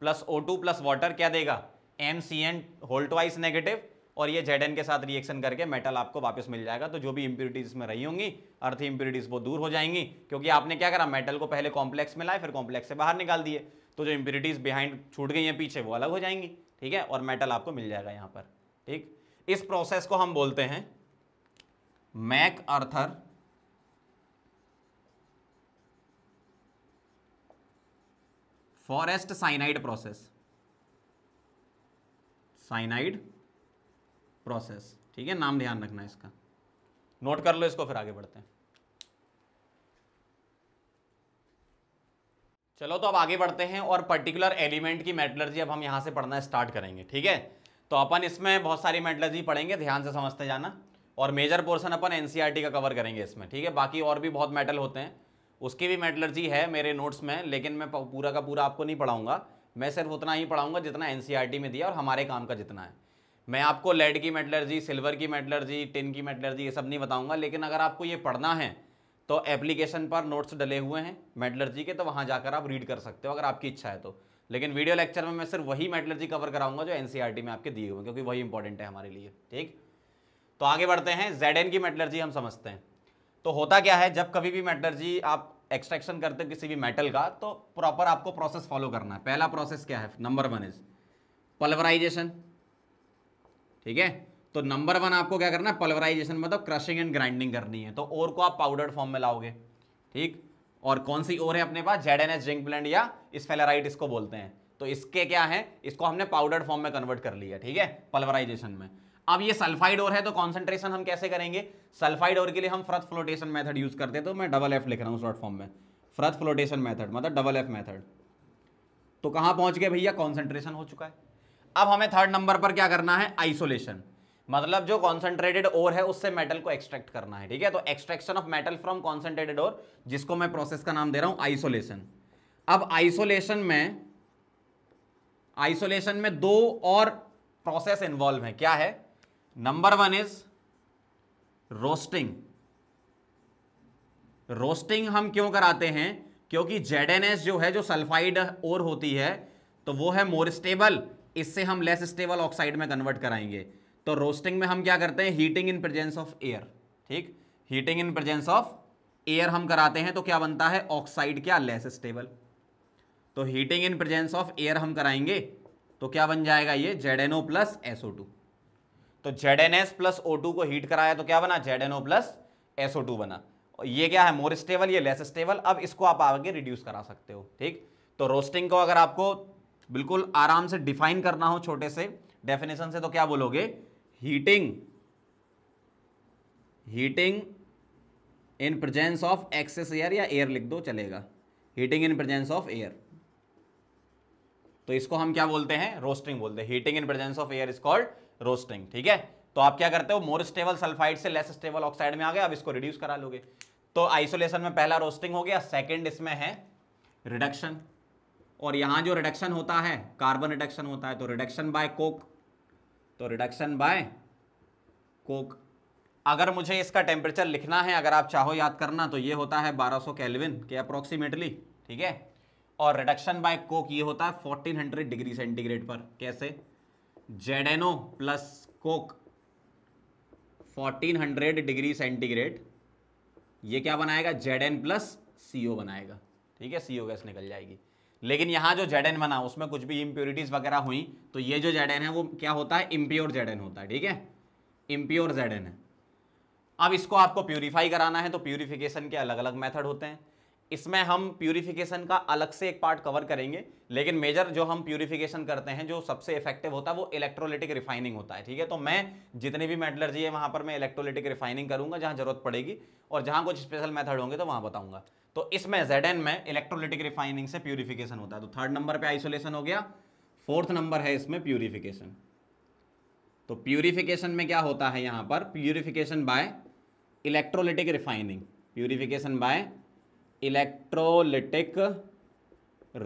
plus O two plus water क्या देगा एम सी एन वाइस नेगेटिव और ये जेड के साथ रिएक्शन करके मेटल आपको वापस मिल जाएगा तो जो भी इम्प्यूरिटीज इसमें रही होंगी अर्थ इम्प्यूरिटीज वो दूर हो जाएंगी क्योंकि आपने क्या करा मेटल को पहले कॉम्प्लेक्स में लाए फिर कॉम्प्लेक्स से बाहर निकाल दिए तो जो इम्प्यूरिटीज बिहाइंड छूट गई हैं पीछे वो अलग हो जाएंगी ठीक है और मेटल आपको मिल जाएगा यहाँ पर ठीक इस प्रोसेस को हम बोलते हैं MacArthur Forrest cyanide process cyanide process ठीक है नाम ध्यान रखना इसका नोट कर लो इसको फिर आगे बढ़ते हैं चलो तो अब आगे बढ़ते हैं और पर्टिकुलर एलिमेंट की मेटलर्जी अब हम यहाँ से पढ़ना स्टार्ट करेंगे ठीक है तो अपन इसमें बहुत सारी मेटलर्जी पढ़ेंगे ध्यान से समझते जाना और मेजर पोर्सन अपन एनसीईआरटी e का कवर करेंगे इसमें ठीक है बाकी और भी बहुत मेटल होते हैं उसकी भी मेटलर्जी है मेरे नोट्स में लेकिन मैं पूरा का पूरा आपको नहीं पढ़ाऊंगा मैं सिर्फ उतना ही पढ़ाऊंगा जितना एन e में दिया और हमारे काम का जितना है मैं आपको लेड की मेटलर्जी सिल्वर की मेटलर्जी टिन की मेटलर्जी ये सब नहीं बताऊंगा लेकिन अगर आपको ये पढ़ना है तो एप्लीकेशन पर नोट्स डले हुए हैं मेटलर्जी के तो वहाँ जाकर आप रीड कर सकते हो अगर आपकी इच्छा है तो लेकिन वीडियो लेक्चर में मैं सिर्फ वही मेटलर्जी कवर कराऊंगा जो एन e में आपके दिए हुए हैं क्योंकि वही इंपॉर्टेंट है हमारे लिए ठीक तो आगे बढ़ते हैं जेड की मेटलर्जी हम समझते हैं तो होता क्या है जब कभी भी मेटलर्जी आप एक्सट्रैक्शन करते हो किसी भी मेटल का तो प्रॉपर आपको प्रोसेस फॉलो करना है पहला प्रोसेस क्या है नंबर वन इज पल्वराइजेशन ठीक है तो नंबर वन आपको क्या करना है पल्वराइजेशन मतलब क्रशिंग एंड ग्राइंडिंग करनी है तो और को आप पाउडर फॉर्म में लाओगे ठीक और कौन सी ओर है अपने पास Z N S zinc blende या स्फेलाराइट इसको बोलते हैं तो इसके क्या है इसको हमने पाउडर फॉर्म में कन्वर्ट कर लिया ठीक है पल्वराइजेशन में अब ये सल्फाइड ओर है तो कॉन्सेंट्रेशन हम कैसे करेंगे सल्फाइड ओर के लिए हम फ्रथ फ्लोटेशन मैथड यूज करते हैं तो मैं डबल एफ लिख रहा हूँ शॉर्ट फॉर्म में फ्रथ फ्लोटेशन मैथड मतलब डबल एफ मैथड तो कहाँ पहुँच गए भैया कॉन्सेंट्रेशन हो चुका है अब हमें थर्ड नंबर पर क्या करना है आइसोलेशन मतलब जो कॉन्सेंट्रेटेड ओर है उससे मेटल को एक्सट्रैक्ट करना है ठीक है तो extraction of metal from concentrated ore जिसको मैं प्रोसेस का नाम दे रहा हूं आइसोलेशन अब आइसोलेशन में आइसोलेशन में दो और प्रोसेस इन्वॉल्व है क्या है number one is roasting roasting हम क्यों कराते हैं क्योंकि जेड जो है जो सल्फाइड ओर होती है तो वो है मोर स्टेबल इससे हम लेस स्टेबल ऑक्साइड में कन्वर्ट कराएंगे तो रोस्टिंग में हम क्या करते हैं heating in presence of air ठीक heating in presence of air हम कराते हैं तो क्या बनता है ऑक्साइड क्या लेस स्टेबल तो heating in presence of air हम कराएंगे तो क्या बन जाएगा ये Z N O plus S O two तो Z N S plus O two को हीट कराया तो क्या बना Z N O plus S O two बना ये क्या है मोर स्टेबल ये लेस स्टेबल अब इसको आप आगे रिड्यूस करा सकते हो ठीक तो रोस्टिंग को अगर आपको बिल्कुल आराम से डिफाइन करना हो छोटे से डेफिनेशन से तो क्या बोलोगे heating heating in presence of excess air या एयर लिख दो चलेगा heating in presence of air तो इसको हम क्या बोलते हैं रोस्टिंग बोलते हैं heating in presence of air is called roasting ठीक है तो आप क्या करते हो मोर स्टेबल सल्फाइड से लेस स्टेबल ऑक्साइड में आ गए अब इसको रिड्यूस करा लोगे तो आइसोलेशन में पहला रोस्टिंग हो गया सेकंड इसमें है रिडक्शन और यहाँ जो रिडक्शन होता है कार्बन रिडक्शन होता है तो रिडक्शन बाय कोक तो रिडक्शन बाय कोक अगर मुझे इसका टेम्परेचर लिखना है अगर आप चाहो याद करना तो ये होता है 1200 सौ कैलविन के अप्रोक्सीमेटली ठीक है और रिडक्शन बाय कोक ये होता है 1400 डिग्री सेंटीग्रेड पर कैसे Z N O plus coke 1400 degree centigrade ये क्या बनाएगा Z N plus C O बनाएगा ठीक है सी ओ गैस निकल जाएगी लेकिन यहाँ जो जेड बना उसमें कुछ भी इम्प्योरिटीज़ वगैरह हुई तो ये जो जेड है वो क्या होता है इम्प्योर जेड होता है ठीक है इम्प्योर जेड है अब इसको आपको प्योरीफाई कराना है तो प्योरीफिकेशन के अलग अलग मेथड होते हैं इसमें हम प्यूरिफिकेशन का अलग से एक पार्ट कवर करेंगे लेकिन मेजर जो हम प्योरीफिकेशन करते हैं जो सबसे इफेक्टिव होता है वो इलेक्ट्रोलिटिक रिफाइनिंग होता है ठीक है तो मैं जितने भी मेटलर्जी है वहाँ पर मैं इलेक्ट्रोलिटिक रिफाइनिंग करूँगा जहाँ जरूरत पड़ेगी और जहाँ कुछ स्पेशल मेथड होंगे तो वहाँ बताऊँगा तो इसमें जेड एन में इलेक्ट्रोलिटिक रिफाइनिंग से प्यूरिफिकेशन होता है तो थर्ड नंबर पे आइसोलेशन हो गया फोर्थ नंबर है इसमें प्यूरिफिकेशन तो प्यूरिफिकेशन में क्या होता है यहां पर purification by electrolytic refining purification by electrolytic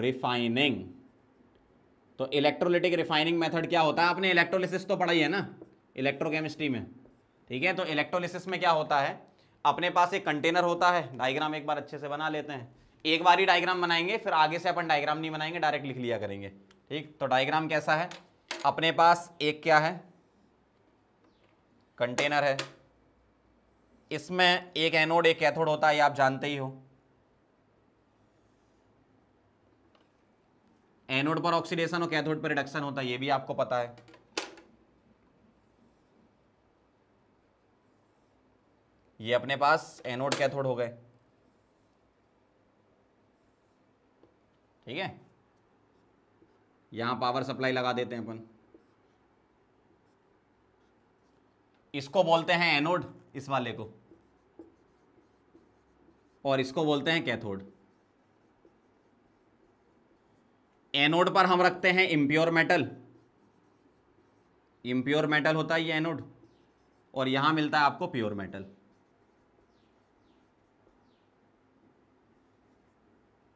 refining तो इलेक्ट्रोलिटिक रिफाइनिंग मेथड क्या होता है आपने इलेक्ट्रोलिसिस तो पढ़ाई है ना इलेक्ट्रोकेमिस्ट्री में ठीक है तो इलेक्ट्रोलिसिस में क्या होता है अपने पास एक कंटेनर होता है डायग्राम एक बार अच्छे से बना लेते हैं एक बार ही डायग्राम बनाएंगे फिर आगे से अपन डायग्राम नहीं बनाएंगे डायरेक्ट लिख लिया करेंगे ठीक तो डायग्राम कैसा है अपने पास एक क्या है कंटेनर है इसमें एक एनोड एक कैथोड होता है आप जानते ही हो एनोड पर ऑक्सीडेशन और कैथोड पर रिडक्शन होता है ये भी आपको पता है ये अपने पास एनोड कैथोड हो गए ठीक है यहां पावर सप्लाई लगा देते हैं अपन इसको बोलते हैं एनोड इस वाले को और इसको बोलते हैं कैथोड एनोड पर हम रखते हैं इम्प्योर मेटल इम्प्योर मेटल होता है ये एनोड और यहां मिलता है आपको प्योर मेटल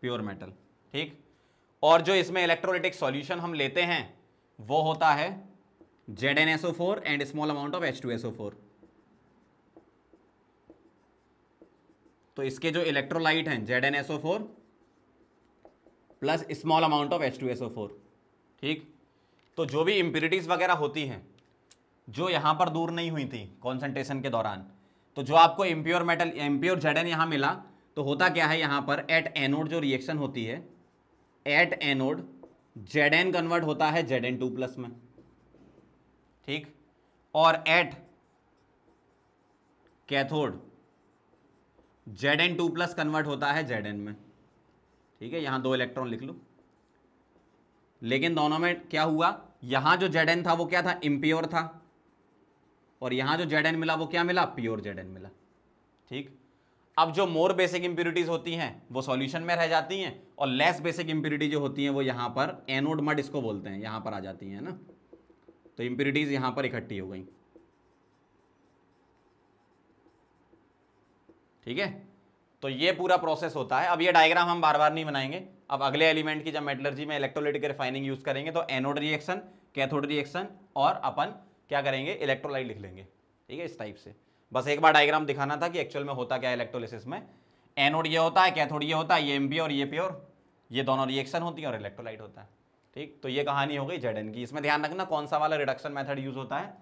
प्योर मेटल ठीक और जो इसमें इलेक्ट्रोलिटिक सॉल्यूशन हम लेते हैं वो होता है Z N S O four and small amount of H two S O four तो इसके जो इलेक्ट्रोलाइट हैं Z N S O four plus small amount of H two S O four ठीक तो जो भी इम्प्यूरिटीज वगैरह होती हैं जो यहां पर दूर नहीं हुई थी कॉन्सेंट्रेशन के दौरान तो जो आपको impure metal impure Z N यहाँ मिला तो होता क्या है यहाँ पर एट एनोड जो रिएक्शन होती है at anode Z N convert होता है जेड एन टू प्लस में ठीक और at cathode Z N two plus convert होता है जेड एन में ठीक है यहां दो इलेक्ट्रॉन लिख लो लेकिन दोनों में क्या हुआ यहां जो जेड एन था वो क्या था इम्प्योर था और यहां जो जेड एन मिला वो क्या मिला प्योर जेड एन मिला ठीक अब जो मोर बेसिक इंप्यूरिटीज होती हैं वो सॉल्यूशन में रह जाती हैं और लेस बेसिक इंप्यूरिटी जो होती हैं वो यहाँ पर एनोड मड इसको बोलते हैं यहाँ पर आ जाती हैं ना तो इंप्यूरिटीज यहाँ पर इकट्ठी हो गई ठीक है तो ये पूरा प्रोसेस होता है अब ये डायग्राम हम बार बार नहीं बनाएंगे अब अगले एलिमेंट की जब मेटलर्जी में इलेक्ट्रोलाइटिक रिफाइनिंग यूज करेंगे तो एनोड रिएक्शन कैथोड रिएक्शन और अपन क्या करेंगे इलेक्ट्रोलाइट लिख लेंगे ठीक है इस टाइप से बस एक बार डायग्राम दिखाना था कि एक्चुअल में होता क्या है इलेक्ट्रोलिसिस में एनोड ये होता है कैथोड ये होता है ये एम और ये प्योर ये दोनों रिएक्शन होती है और इलेक्ट्रोलाइट होता है ठीक तो ये कहानी हो गई एन की इसमें ध्यान रखना कौन सा वाला रिडक्शन मेथड यूज होता है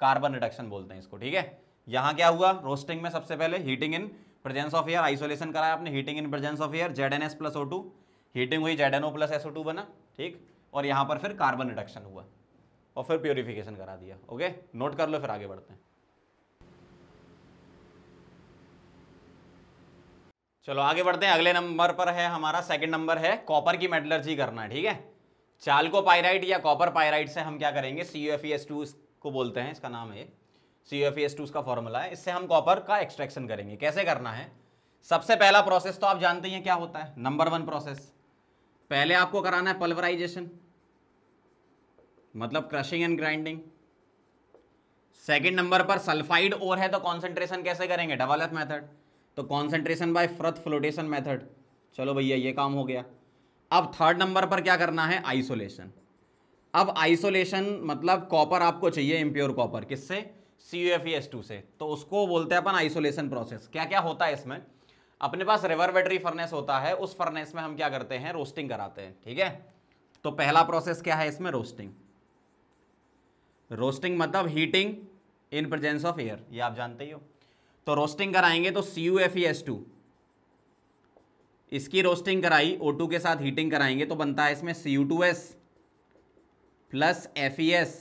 कार्बन रिडक्शन बोलते हैं इसको ठीक है यहाँ क्या हुआ रोस्टिंग में सबसे पहले heating in presence of air isolation कराया आपने heating in presence of air Z N S plus O two heating हुई Z N O plus S O two बना ठीक और यहाँ पर फिर कार्बन रिडक्शन हुआ और फिर प्योरीफिकेशन करा दिया ओके नोट कर लो फिर आगे बढ़ते हैं चलो आगे बढ़ते हैं अगले नंबर पर है हमारा सेकंड नंबर है कॉपर की मेटलर्जी करना ठीक है चालको पायराइट या कॉपर पायराइट से हम क्या करेंगे C U F S two को बोलते हैं इसका नाम है C U F S two का फॉर्मूला है इससे हम कॉपर का एक्सट्रैक्शन करेंगे कैसे करना है सबसे पहला प्रोसेस तो आप जानते हैं क्या होता है नंबर वन प्रोसेस पहले आपको कराना है पल्वराइजेशन मतलब crushing and grinding second number पर सल्फाइड और है तो कॉन्सेंट्रेशन कैसे करेंगे डबल एफ मेथड तो concentration by froth flotation method चलो भैया ये काम हो गया अब थर्ड नंबर पर क्या करना है आइसोलेशन अब आइसोलेशन मतलब कॉपर आपको चाहिए इम्प्योर कॉपर किससे C U F S two से तो उसको बोलते हैं अपन आइसोलेशन प्रोसेस क्या क्या होता है इसमें अपने पास रिवरवेटरी फर्नेस होता है उस फर्नेस में हम क्या करते हैं रोस्टिंग कराते हैं ठीक है तो पहला प्रोसेस क्या है इसमें रोस्टिंग रोस्टिंग मतलब heating in presence of air ये आप जानते ही हो तो रोस्टिंग कराएंगे तो C U F E S two इसकी रोस्टिंग कराई ओ टू के साथ हीटिंग कराएंगे तो बनता है इसमें C U two S plus F E S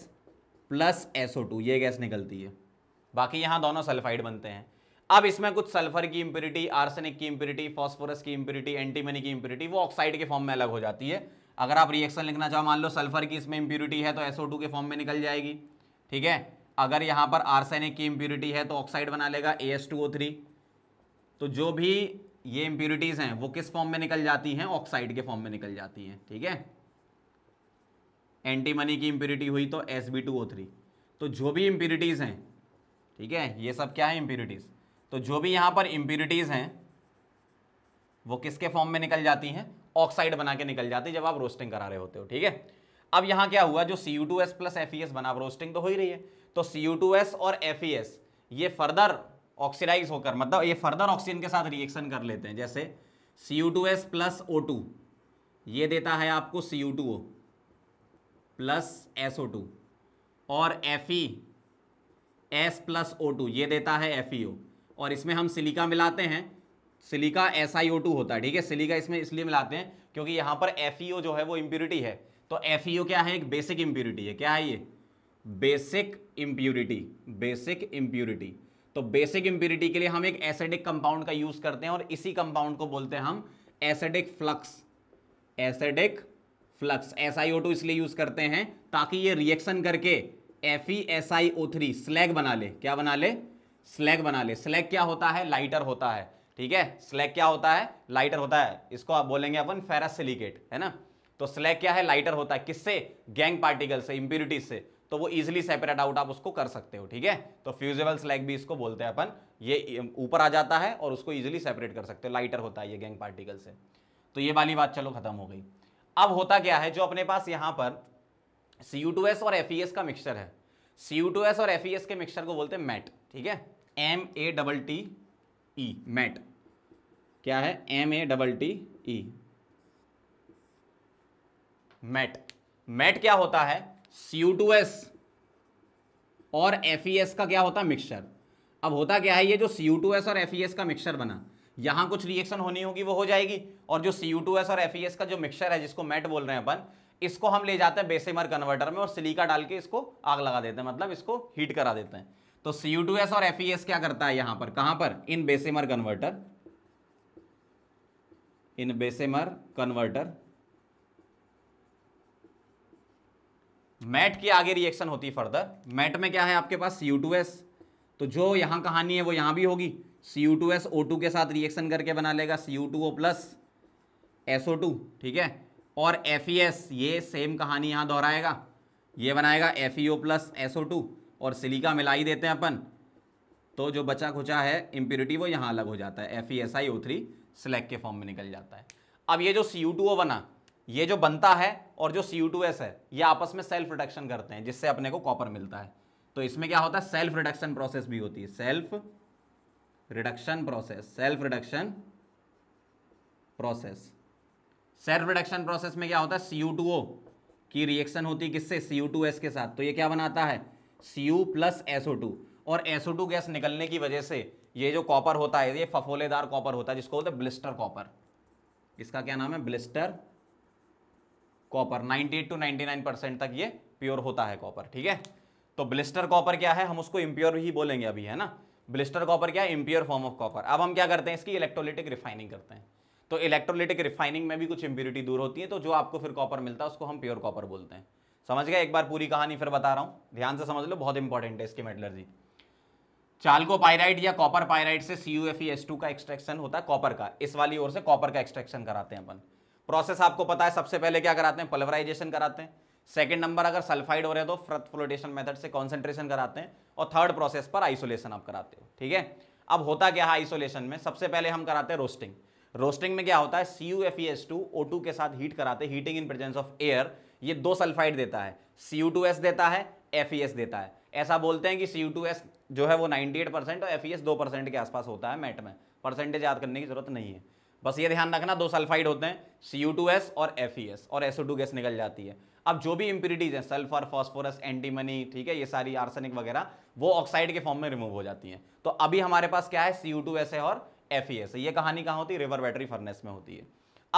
plus S O two ये गैस निकलती है बाकी यहाँ दोनों सल्फाइड बनते हैं अब इसमें कुछ सल्फर की इम्प्योरिटी आर्सेनिक की इम्प्योरिटी फॉस्फोरस की इम्प्योरिटी एंटीमनी की इम्प्योरिटी वो ऑक्साइड के फॉर्म में अलग हो जाती है अगर आप रिएक्शन लिखना चाहो मान लो सल्फर की इसमें इम्प्योरिटी है तो एसओ के फॉर्म में निकल जाएगी ठीक है अगर यहां पर आर्सेनिक की इंप्यूरिटी है तो ऑक्साइड बना लेगा ए तो जो भी ये इंप्यूरिटीज हैं वो किस फॉर्म में निकल जाती हैं ऑक्साइड के फॉर्म में निकल जाती हैं ठीक है एंटीमनी की इंप्यूरिटी हुई तो S B two O three तो जो भी इंप्यूरिटीज हैं ठीक है ये सब क्या है इंप्यूरिटीज तो जो भी यहां पर इंप्यूरिटीज हैं वो किसके फॉर्म में निकल जाती हैं ऑक्साइड बना के निकल जाती है जब आप रोस्टिंग करा रहे होते हो ठीक है अब यहां क्या हुआ जो C U two S plus F E S बना रोस्टिंग तो हो ही रही है तो सी यू टू एस और एफ ई एस ये फर्दर ऑक्सीडाइज होकर मतलब ये फर्दर ऑक्सीजन के साथ रिएक्शन कर लेते हैं जैसे C U two S plus O two ये देता है आपको C U two O plus S O two और F E S plus O two ये देता है एफ ई ओ और इसमें हम सिलिका मिलाते हैं silica S I O two होता है ठीक है सिलिका इसमें इसलिए मिलाते हैं क्योंकि यहाँ पर एफ ई ओ जो है वो इम्प्यूरिटी है तो एफ ई ओ क्या है एक बेसिक इम्प्यूरिटी है क्या है ये बेसिक इंप्यूरिटी बेसिक इंप्यूरिटी तो बेसिक इंप्यूरिटी के लिए हम एक एसिडिक कंपाउंड का यूज करते हैं और इसी कंपाउंड को बोलते हैं हम acidic flux acidic flux S इसलिए यूज करते हैं ताकि ये रिएक्शन करके F E S I O three slag बना ले क्या बना ले स्लैग बना ले स्लैग क्या होता है लाइटर होता है ठीक है स्लैग क्या होता है लाइटर होता है इसको आप बोलेंगे अपन फेरस सिलिकेट है ना तो स्लैग क्या है लाइटर होता है किससे गैंग पार्टिकल से इंप्यूरिटी से तो वो इजिली सेपरेट आउट आप उसको कर सकते हो ठीक है तो फ्यूजेबल स्लैग भी इसको बोलते हैं अपन ये ऊपर आ जाता है और उसको इजिली सेपरेट कर सकते हो लाइटर होता है ये गैंग पार्टिकल से तो ये वाली बात चलो खत्म हो गई अब होता क्या है जो अपने पास यहाँ पर सी और एफ e का मिक्सचर है सी और एफ e के मिक्सचर को बोलते हैं मैट ठीक है M A double T E matte क्या है M A double T E matte matte क्या होता है सी यू टू एस और एफ ई एस का क्या होता है मिक्सचर अब होता क्या है ये जो सी यू टू एस और एफ ई एस का मिक्सचर बना यहाँ कुछ रिएक्शन होनी होगी वो हो जाएगी और जो सी यू टू एस और एफ ई एस का जो मिक्सचर है जिसको मेट बोल रहे हैं अपन इसको हम ले जाते हैं बेसेमर कन्वर्टर में और सिलिका डाल के इसको आग लगा देते हैं मतलब इसको हीट करा देते हैं तो सी यू टू एस और एफ ई एस क्या करता है यहाँ पर कहाँ पर in Bessemer converter in Bessemer converter matte की आगे रिएक्शन होती है फर्दर मैट में क्या है आपके पास सी तो जो यहाँ कहानी है वो यहाँ भी होगी C U two S O two के साथ रिएक्शन करके बना लेगा C U two O plus S O two ठीक है और एफ ई एस ये सेम कहानी यहाँ दोहराएगा ये बनाएगा F E O plus S O two और सिलिका मिला ही देते हैं अपन तो जो बचा खुचा है इम्प्योरिटी वो यहाँ अलग हो जाता है F E S I O three slag के फॉर्म में निकल जाता है अब ये जो सी यू टू ओ बना ये जो बनता है और जो सी है ये आपस में सेल्फ रिडक्शन करते हैं जिससे अपने को कॉपर मिलता है तो इसमें क्या होता है सेल्फ रिडक्शन प्रोसेस भी होती है self reduction process self reduction process self reduction process में क्या होता है सी की रिएक्शन होती है किससे सी के साथ तो ये क्या बनाता है सी यू प्लस एसओ और एसओ गैस निकलने की वजह से ये जो कॉपर होता है ये फफोलेदार कॉपर होता है जिसको बोलते हैं ब्लिस्टर कॉपर इसका क्या नाम है ब्लिस्टर कॉपर 98 टू 99 परसेंट तक ये प्योर होता है कॉपर ठीक है तो ब्लिस्टर कॉपर क्या है हम उसको इम्प्योर ही बोलेंगे अभी है ना ब्लिस्टर कॉपर क्या है इम्प्योर फॉर्म ऑफ कॉपर अब हम क्या करते हैं इसकी इलेक्ट्रोलिटिक रिफाइनिंग करते हैं तो इलेक्ट्रोलिटिक रिफाइनिंग में भी कुछ इम्प्योरिटी दूर होती है तो जो आपको फिर कॉपर मिलता है उसको हम प्योर कॉपर बोलते हैं समझ गए एक बार पूरी कहानी फिर बता रहा हूँ ध्यान से समझ लो बहुत इंपॉर्टेंट है इसकी मेटलर्जी चालको पायराइड या कॉपर पायराइड से C U F E S two का एक्सट्रैक्शन होता है कॉपर का इस वाली ओर से कॉपर का एक्सट्रैक्शन कराते हैं अपन प्रोसेस आपको पता है सबसे पहले क्या कराते हैं पल्वराइजेशन कराते हैं सेकेंड नंबर अगर सल्फाइड हो रहे तो फ्लोटेशन मेथड से कॉन्सेंट्रेशन कराते हैं और थर्ड प्रोसेस पर आइसोलेशन आप कराते हो ठीक है अब होता क्या है आइसोलेशन में सबसे पहले हम कराते हैं रोस्टिंग रोस्टिंग में क्या होता है C U F E S two O two के साथ हीट कराते heating in presence of air ये दो सल्फाइड देता है सी यू टू एस देता है एफ ई एस देता है ऐसा बोलते हैं कि सी यू टू एस जो है वो नाइन्टी एट परसेंट और एफ ई एस दो परसेंट के आसपास होता है मैट में परसेंटेज याद करने की जरूरत नहीं है बस ये ध्यान रखना दो सल्फाइड होते हैं सी यू टू एस और एफ ई एस और एसओ गैस निकल जाती है अब जो भी इम्प्यूरिटीज हैं सल्फर फॉस्फोरस एंटीमनी ठीक है ये सारी आर्सेनिक वगैरह वो ऑक्साइड के फॉर्म में रिमूव हो जाती हैं तो अभी हमारे पास क्या है सी यू टू एस है और एफ ई e है ये कहानी कहाँ होती है रिवर बैटरी फर्नेस में होती है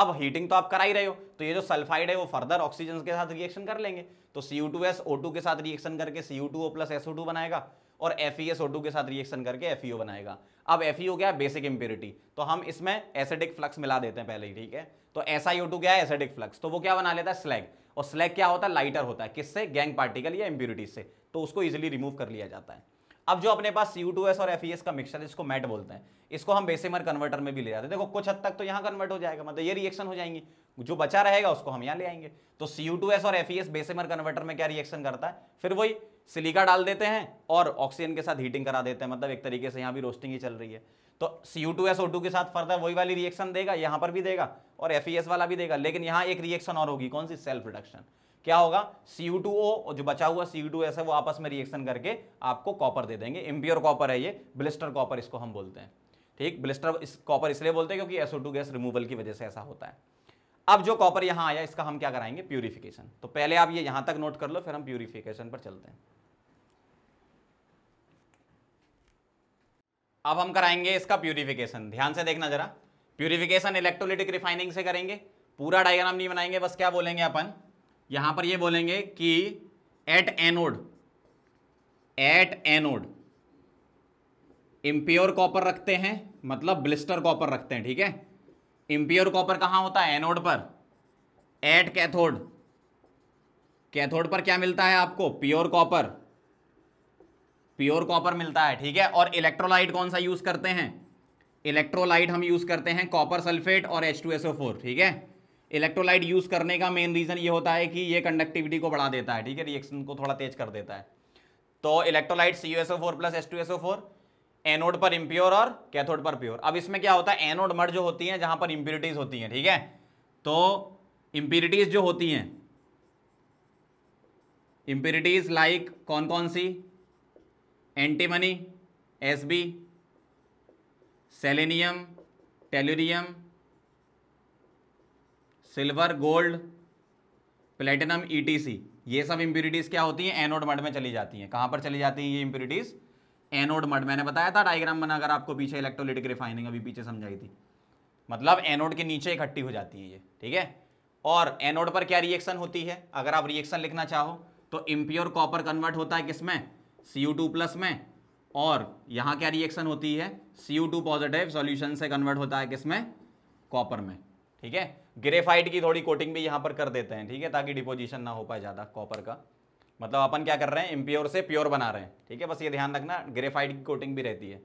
अब हीटिंग तो आप करा ही रहे हो तो ये जो सल्फाइड है वो फर्दर ऑक्सीजन के साथ रिएक्शन कर लेंगे तो C two S O two के साथ रिएक्शन करके C two O plus SO two बनाएगा और एफ ई e के साथ रिएक्शन करके एफ e बनाएगा अब एफ हो गया बेसिक इम्प्योरिटी तो हम इसमें एसिडिक फ्लक्स मिला देते हैं पहले ही ठीक है तो एस आई क्या है एसिडिक फ्लक्स तो वो क्या बना लेता है स्लैग और स्लैग क्या होता है लाइटर होता है किससे गैंग पार्टिकल या इम्प्योरिटीज से तो उसको इजिली रिमूव कर लिया जाता है अब जो अपने पास सी और एफ e का मिक्सर है इसको मैट बोलते हैं इसको हम बेसिमर कन्वर्टर में भी ले जाते हैं देखो कुछ हद तक तो यहाँ कन्वर्ट हो जाएगा मतलब ये रिएक्शन हो जाएंगी जो बचा रहेगा उसको हम यहाँ ले आएंगे तो सी और एफ बेसिमर कन्वर्टर में क्या रिएक्शन करता है फिर वही सिलिका डाल देते हैं और ऑक्सीजन के साथ हीटिंग करा देते हैं मतलब एक तरीके से यहाँ भी रोस्टिंग ही चल रही है तो सी यू के साथ फर्दर वही वाली रिएक्शन देगा यहाँ पर भी देगा और एफ e वाला भी देगा लेकिन यहाँ एक रिएक्शन और होगी कौन सी सेल्फ रिडक्शन क्या होगा सी यू और जो बचा हुआ सी यू है वो आपस में रिएक्शन करके आपको कॉपर दे देंगे इम्प्योर कॉपर है ये ब्लिस्टर कॉपर इसको हम बोलते हैं ठीक ब्लिस्टर इस कॉपर इसलिए बोलते हैं क्योंकि एसओ गैस रिमूवल की वजह से ऐसा होता है अब जो कॉपर यहाँ आया इसका हम क्या कराएंगे प्यूरिफिकेशन तो पहले आप ये यहाँ तक नोट कर लो फिर हम प्यूरिफिकेशन पर चलते हैं अब हम कराएंगे इसका प्यूरिफिकेशन ध्यान से देखना जरा प्यूरिफिकेशन इलेक्ट्रोलिटिक रिफाइनिंग से करेंगे पूरा डायग्राम नहीं बनाएंगे बस क्या बोलेंगे अपन यहां पर ये बोलेंगे कि at anode at anode impure copper रखते हैं मतलब ब्लिस्टर कॉपर रखते हैं ठीक है इम्प्योर कॉपर कहां होता है एनोड पर एट कैथोड कैथोड पर क्या मिलता है आपको प्योर कॉपर प्योर कॉपर मिलता है ठीक है और इलेक्ट्रोलाइट कौन सा यूज करते हैं इलेक्ट्रोलाइट हम यूज करते हैं कॉपर सल्फेट और एच ठीक है इलेक्ट्रोलाइट यूज करने का मेन रीजन ये होता है कि ये कंडक्टिविटी को बढ़ा देता है ठीक है रिएक्शन को थोड़ा तेज कर देता है तो electrolyte C S O four plus S two S O four anode पर इम्प्योर और कैथोड पर प्योर अब इसमें क्या होता है एनोड मर्ज जो होती है जहां पर इंप्योरिटीज होती हैं ठीक है तो इंप्योरिटीज जो होती हैं इंप्योरिटीज लाइक कौन कौन सी antimony S B selenium tellurium silver gold platinum etc ये सब इम्प्यूरिटीज़ क्या होती हैं एनोड मड में चली जाती हैं कहाँ पर चली जाती हैं ये इम्प्यूरिटीज़ एनोड मड मैंने बताया था डायग्राम अगर आपको पीछे इलेक्ट्रोलिटिक रिफाइनिंग अभी पीछे समझाई थी मतलब एनोड के नीचे इकट्ठी हो जाती है ये ठीक है और एनोड पर क्या रिएक्शन होती है अगर आप रिएक्शन लिखना चाहो तो इम्प्योर कॉपर कन्वर्ट होता है किसमें सी यू टू प्लस में और यहाँ क्या रिएक्शन होती है C U two positive solution से कन्वर्ट होता है किसमें कॉपर में ठीक है ग्रेफाइट की थोड़ी कोटिंग भी यहाँ पर कर देते हैं ठीक है ताकि डिपोजिशन ना हो पाए ज़्यादा कॉपर का मतलब अपन क्या कर रहे हैं इम्प्योर से प्योर बना रहे हैं ठीक है बस ये ध्यान रखना ग्रेफाइट की कोटिंग भी रहती है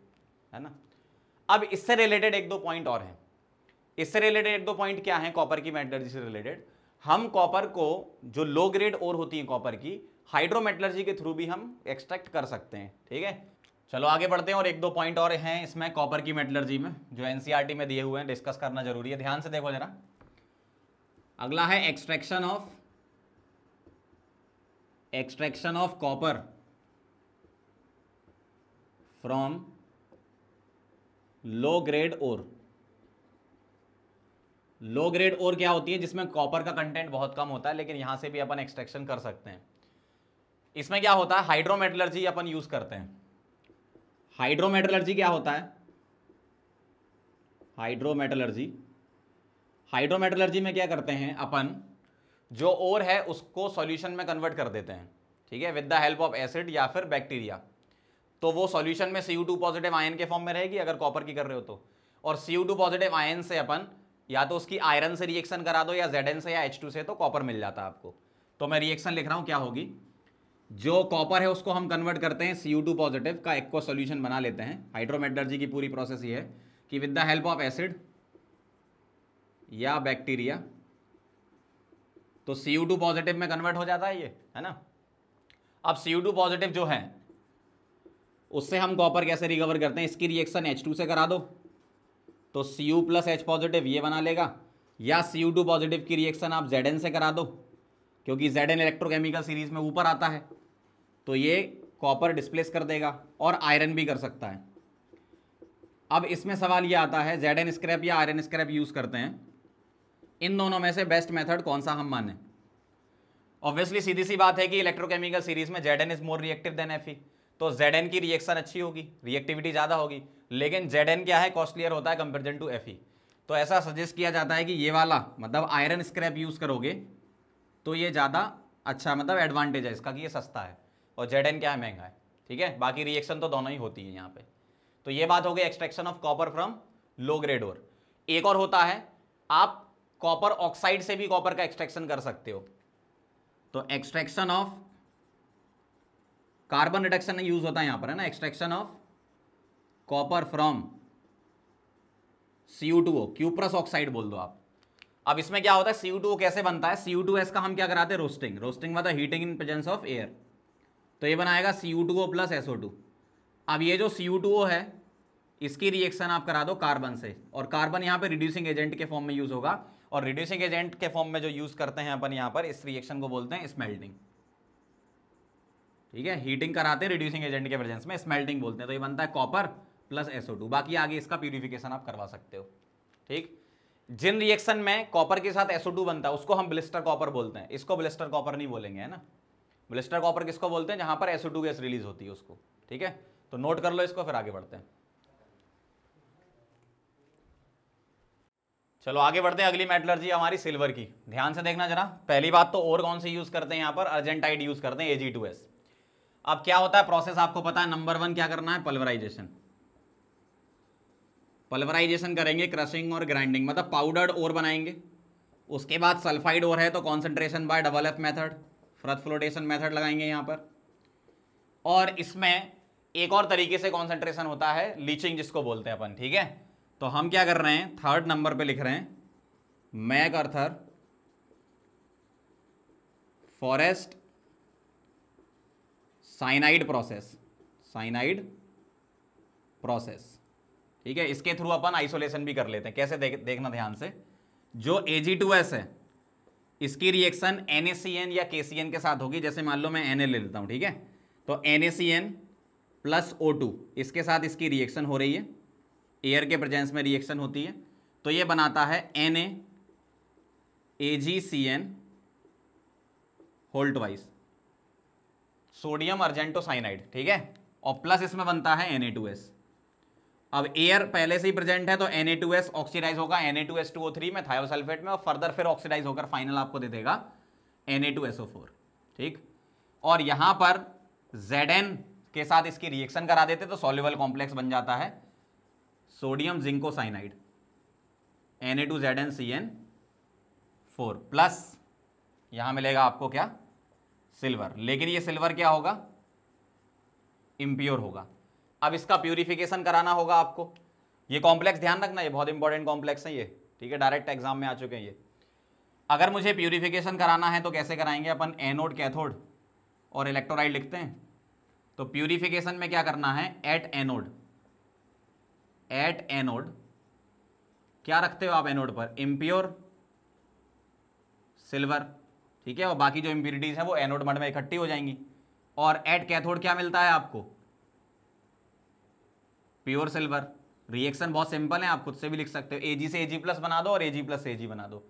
है ना अब इससे रिलेटेड एक दो पॉइंट और हैं इससे रिलेटेड एक दो पॉइंट क्या है कॉपर की मेटलर्जी से रिलेटेड हम कॉपर को जो लो ग्रेड और होती है कॉपर की हाइड्रोमेटलर्जी के थ्रू भी हम एक्सट्रैक्ट कर सकते हैं ठीक है चलो आगे बढ़ते हैं और एक दो पॉइंट और हैं इसमें कॉपर की मेटलर्जी में जो एन e में दिए हुए हैं डिस्कस करना जरूरी है ध्यान से देखो जरा अगला है extraction of extraction of copper from low grade ore low grade ore क्या होती है जिसमें कॉपर का कंटेंट बहुत कम होता है लेकिन यहां से भी अपन एक्सट्रैक्शन कर सकते हैं इसमें क्या होता है हाइड्रोमेटलर्जी अपन यूज करते हैं हाइड्रोमेटलर्जी क्या होता है हाइड्रोमेटलर्जी हाइड्रोमेटलर्जी में क्या करते हैं अपन जो ओर है उसको सॉल्यूशन में कन्वर्ट कर देते हैं ठीक है with the help of acid या फिर बैक्टीरिया तो वो सॉल्यूशन में C U two positive ion के फॉर्म में रहेगी अगर कॉपर की कर रहे हो तो और C U two positive ion से अपन या तो उसकी आयरन से रिएक्शन करा दो या जेड से या एच से तो कॉपर मिल जाता है आपको तो मैं रिएक्शन लिख रहा हूँ क्या होगी जो कॉपर है उसको हम कन्वर्ट करते हैं सी टू पॉजिटिव का एक्वा सोल्यूशन बना लेते हैं हाइड्रोमेटर्जी की पूरी प्रोसेस ये है कि with the help of acid या बैक्टीरिया तो सी टू पॉजिटिव में कन्वर्ट हो जाता है ये है ना अब सी टू पॉजिटिव जो है उससे हम कॉपर कैसे रिकवर करते हैं इसकी रिएक्शन एच टू से करा दो तो C U plus H positive ये बना लेगा या सी यू टू पॉजिटिव की रिएक्शन आप जेड एन से करा दो क्योंकि जेड एन इलेक्ट्रोकेमिकल सीरीज में ऊपर आता है तो ये कॉपर डिस्प्लेस कर देगा और आयरन भी कर सकता है अब इसमें सवाल ये आता है जेड एन स्क्रैप या आयरन स्क्रैप यूज़ करते हैं इन दोनों में से बेस्ट मेथड कौन सा हम माने ऑब्वियसली सीधी सी बात है कि इलेक्ट्रोकेमिकल सीरीज में Z N is more reactive than F तो जेड एन की रिएक्शन अच्छी होगी रिएक्टिविटी ज़्यादा होगी लेकिन जेड एन क्या है कॉस्टलियर होता है कंपेरिजन टू एफ तो ऐसा सजेस्ट किया जाता है कि ये वाला मतलब आयरन स्क्रैप यूज़ करोगे तो ये ज़्यादा अच्छा मतलब एडवांटेज है इसका कि ये सस्ता है और जेड एन क्या है महंगा है ठीक है बाकी रिएक्शन तो दोनों ही होती है यहाँ पे तो ये बात हो गई extraction of copper from low grade ore एक और होता है आप कॉपर ऑक्साइड से भी कॉपर का एक्सट्रैक्शन कर सकते हो तो extraction of carbon reduction use होता है यहां पर है ना extraction of copper from CU two O cuprous oxide बोल दो आप अब इसमें क्या होता है सीयू टू ओ कैसे बनता है सीयू टू एस का हम क्या कराते हैं रोस्टिंग रोस्टिंग मतलब heating in presence of air तो ये बनाएगा C U two O plus S O two अब ये जो सी यू टू ओ है इसकी रिएक्शन आप करा दो कार्बन से और कार्बन यहाँ पे रिड्यूसिंग एजेंट के फॉर्म में यूज़ होगा और रिड्यूसिंग एजेंट के फॉर्म में जो यूज़ करते हैं अपन यहाँ पर इस रिएक्शन को बोलते हैं स्मेल्टिंग ठीक है हीटिंग कराते हैं रिड्यूसिंग एजेंट के प्रेजेंस में स्मेल्टिंग बोलते हैं तो ये बनता है कॉपर प्लस एसओ टू बाकी आगे इसका प्यूरिफिकेशन आप करवा सकते हो ठीक जिन रिएक्शन में कॉपर के साथ एसओ टू बनता है उसको हम ब्लिस्टर कॉपर बोलते हैं इसको ब्लिस्टर कॉपर नहीं बोलेंगे है ना ब्लिस्टर कॉपर किसको बोलते हैं जहां पर एसिड टू गैस रिलीज होती है उसको ठीक है तो नोट कर लो इसको फिर आगे बढ़ते हैं चलो आगे बढ़ते हैं अगली मेटलर्जी हमारी सिल्वर की ध्यान से देखना जरा पहली बात तो और कौन सी यूज करते हैं यहाँ पर अर्जेंटाइड यूज करते हैं एजी अब क्या होता है प्रोसेस आपको पता है नंबर वन क्या करना है पल्वराइजेशन पल्वराइजेशन करेंगे क्रशिंग और ग्राइंडिंग मतलब पाउडर्ड और बनाएंगे उसके बाद सल्फाइड और है तो concentration by double F method froth flotation method लगाएंगे यहाँ पर और इसमें एक और तरीके से कॉन्सेंट्रेशन होता है लीचिंग जिसको बोलते हैं अपन ठीक है तो हम क्या कर रहे हैं थर्ड नंबर पे लिख रहे हैं MacArthur Forrest cyanide process cyanide process ठीक है इसके थ्रू अपन आइसोलेशन भी कर लेते हैं कैसे देख, देखना ध्यान से जो ए है इसकी रिएक्शन एन या के के साथ होगी जैसे मान लो मैं एन ले लेता हूँ ठीक है तो एन प्लस ओ इसके साथ इसकी रिएक्शन हो रही है एयर के प्रजेंस में रिएक्शन होती है तो ये बनाता है N A G C N whole twice sodium argentocyanide ठीक है और प्लस इसमें बनता है एन ए टू एस अब एयर पहले से ही प्रेजेंट है तो एन ऑक्सीडाइज होगा एन में थायोसल्फेट में और फर्दर फिर ऑक्सीडाइज होकर फाइनल आपको दे देगा एन ठीक और यहां पर Zn के साथ इसकी रिएक्शन करा देते तो सोल्यूबल कॉम्प्लेक्स बन जाता है sodium zincocyanide four plus यहां मिलेगा आपको क्या सिल्वर लेकिन ये सिल्वर क्या होगा इम्प्योर होगा अब इसका प्यूरिफिकेशन कराना होगा आपको ये कॉम्प्लेक्स ध्यान रखना ये बहुत इंपॉर्टेंट कॉम्प्लेक्स है ये ठीक है डायरेक्ट एग्जाम में आ चुके हैं ये अगर मुझे प्यूरिफिकेशन कराना है तो कैसे कराएंगे अपन एनोड कैथोड और इलेक्ट्रोलाइट लिखते हैं तो प्यूरिफिकेशन में क्या करना है एट एनोड एट एनोड क्या रखते हो आप एनोड पर इम्प्योर सिल्वर ठीक है और बाकी जो इम्प्योरिटीज़ हैं वो एनोड मड में इकट्ठी हो जाएंगी और एट कैथोड क्या मिलता है आपको प्योर सिल्वर रिएक्शन बहुत सिंपल है आप खुद से भी लिख सकते हो जी से एजी प्लस बना दो और जी प्लस जी बना दो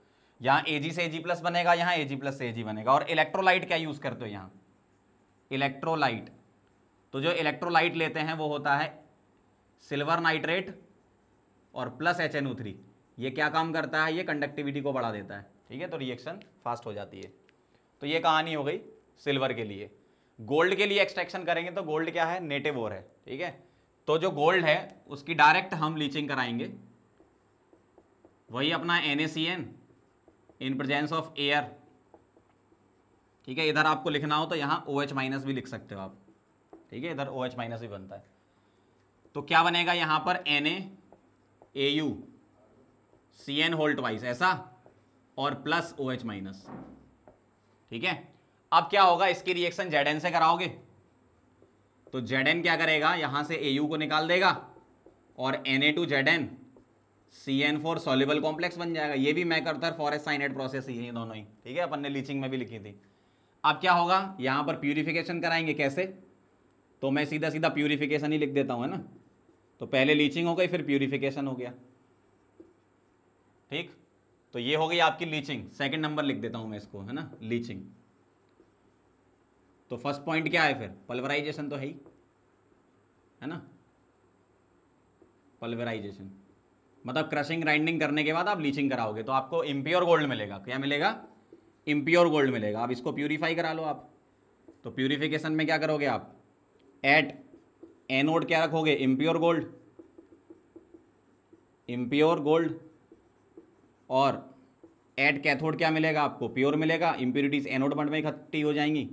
यहाँ जी से एजी प्लस बनेगा यहाँ जी प्लस से एजी बनेगा और इलेक्ट्रोलाइट क्या यूज़ करते हो यहाँ इलेक्ट्रोलाइट तो जो इलेक्ट्रोलाइट लेते हैं वो होता है सिल्वर नाइट्रेट और प्लस एच एन थ्री ये क्या काम करता है ये कंडक्टिविटी को बढ़ा देता है ठीक है तो रिएक्शन फास्ट हो जाती है तो ये कहानी हो गई सिल्वर के लिए गोल्ड के लिए एक्सट्रैक्शन करेंगे तो गोल्ड क्या है नेटिव ओर है ठीक है तो जो गोल्ड है उसकी डायरेक्ट हम लीचिंग कराएंगे वही अपना N in presence of air ठीक है इधर आपको लिखना हो तो यहाँ ओ एच माइनस भी लिख सकते हो आप ठीक है इधर ओ एच माइनस भी बनता है तो क्या बनेगा यहाँ पर N A U C N whole twice ऐसा और प्लस ओ एच माइनस ठीक है अब क्या होगा इसकी रिएक्शन जेड एन से कराओगे तो जेड एन क्या करेगा यहाँ से ए यू को निकाल देगा और N A two Z N C N four soluble complex बन जाएगा ये भी मैं करता फॉरेस्ट साइनेट प्रोसेस ये दोनों ही ठीक है अपन ने लीचिंग में भी लिखी थी अब क्या होगा यहाँ पर प्यूरिफिकेशन कराएंगे कैसे तो मैं सीधा सीधा प्यूरिफिकेशन ही लिख देता हूँ है ना तो पहले लीचिंग हो गई फिर प्यूरिफिकेशन हो गया ठीक तो ये हो गई आपकी लीचिंग सेकेंड नंबर लिख देता हूँ मैं इसको है ना लीचिंग तो फर्स्ट पॉइंट क्या है फिर पल्वराइजेशन तो है ही है ना पल्वराइजेशन मतलब क्रशिंग ग्राइंडिंग करने के बाद आप लीचिंग कराओगे तो आपको इम्प्योर गोल्ड मिलेगा क्या मिलेगा इम्प्योर गोल्ड मिलेगा आप इसको प्यूरीफाई करा लो आप तो प्यूरिफिकेशन में क्या करोगे आप एट एनोड क्या रखोगे इम्प्योर गोल्ड इम्प्योर गोल्ड और एट कैथोड क्या मिलेगा आपको प्योर मिलेगा इम्प्योरिटीज एनोड बंड में इकट्ठी हो जाएंगी